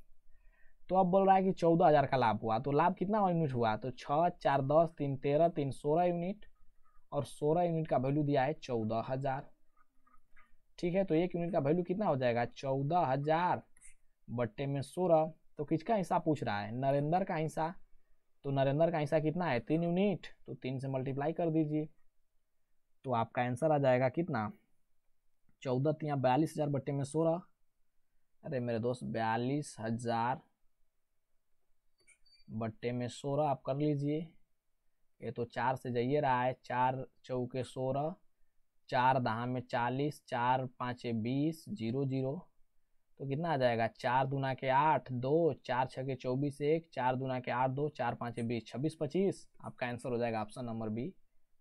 तो अब बोल रहा है कि चौदह हज़ार का लाभ हुआ तो लाभ कितना यूनिट हुआ तो छः चार दस तीन तेरह तीन सोलह यूनिट और सोलह यूनिट का वैल्यू दिया है चौदह हज़ार ठीक है तो एक यूनिट का वैल्यू कितना हो जाएगा चौदह हज़ार बट्टे में सोलह तो किसका हिस्सा पूछ रहा है नरेंद्र का हिस्सा तो नरेंद्र का हिस्सा कितना है तीन यूनिट तो तीन से मल्टीप्लाई कर दीजिए तो आपका आंसर आ जाएगा कितना चौदह तिया बयालीस हज़ार बट्टे में सोलह अरे मेरे दोस्त बयालीस हज़ार बट्टे में सोलह आप कर लीजिए ये तो चार से जाइए रहा है चार चौके सोलह चार दहा में चालीस चार पाँचे बीस जीरो जीरो तो कितना आ जाएगा चार दुना के आठ दो चार छः के चौबीस एक चार दुना के आठ दो चार पाँच बीस छब्बीस पच्चीस आपका आंसर हो जाएगा ऑप्शन नंबर बी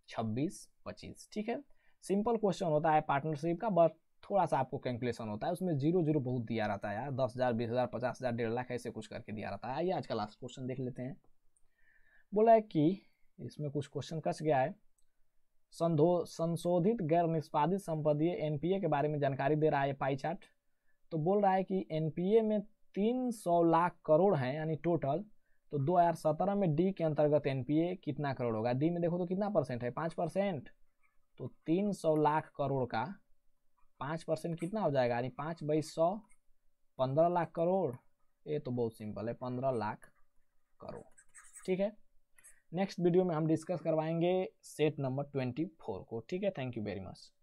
छब्बीस पच्चीस ठीक है सिंपल क्वेश्चन होता है पार्टनरशिप का बट थोड़ा सा आपको कैलकुलेशन होता है उसमें जीरो जीरो बहुत दिया रहता है यार दस हज़ार बीस हज़ार पचास हज़ार डेढ़ लाख ऐसे कुछ करके दिया रहता है आइए आज का लास्ट क्वेश्चन देख लेते हैं बोला है कि इसमें कुछ क्वेश्चन कस गया है संधो संशोधित गैर निष्पादित संपदीय एन के बारे में जानकारी दे रहा है पाई चार्ट तो बोल रहा है कि एन में तीन सौ लाख करोड़ हैं यानी टोटल तो 2017 में डी के अंतर्गत एनपीए कितना करोड़ होगा डी में देखो तो कितना परसेंट है पाँच परसेंट तो तीन सौ लाख करोड़ का पाँच परसेंट कितना हो जाएगा यानी पाँच बाई सौ पंद्रह लाख करोड़ ये तो बहुत सिंपल है पंद्रह लाख करोड़ ठीक है नेक्स्ट वीडियो में हम डिस्कस करवाएंगे सेट नंबर ट्वेंटी फोर को ठीक है थैंक यू वेरी मच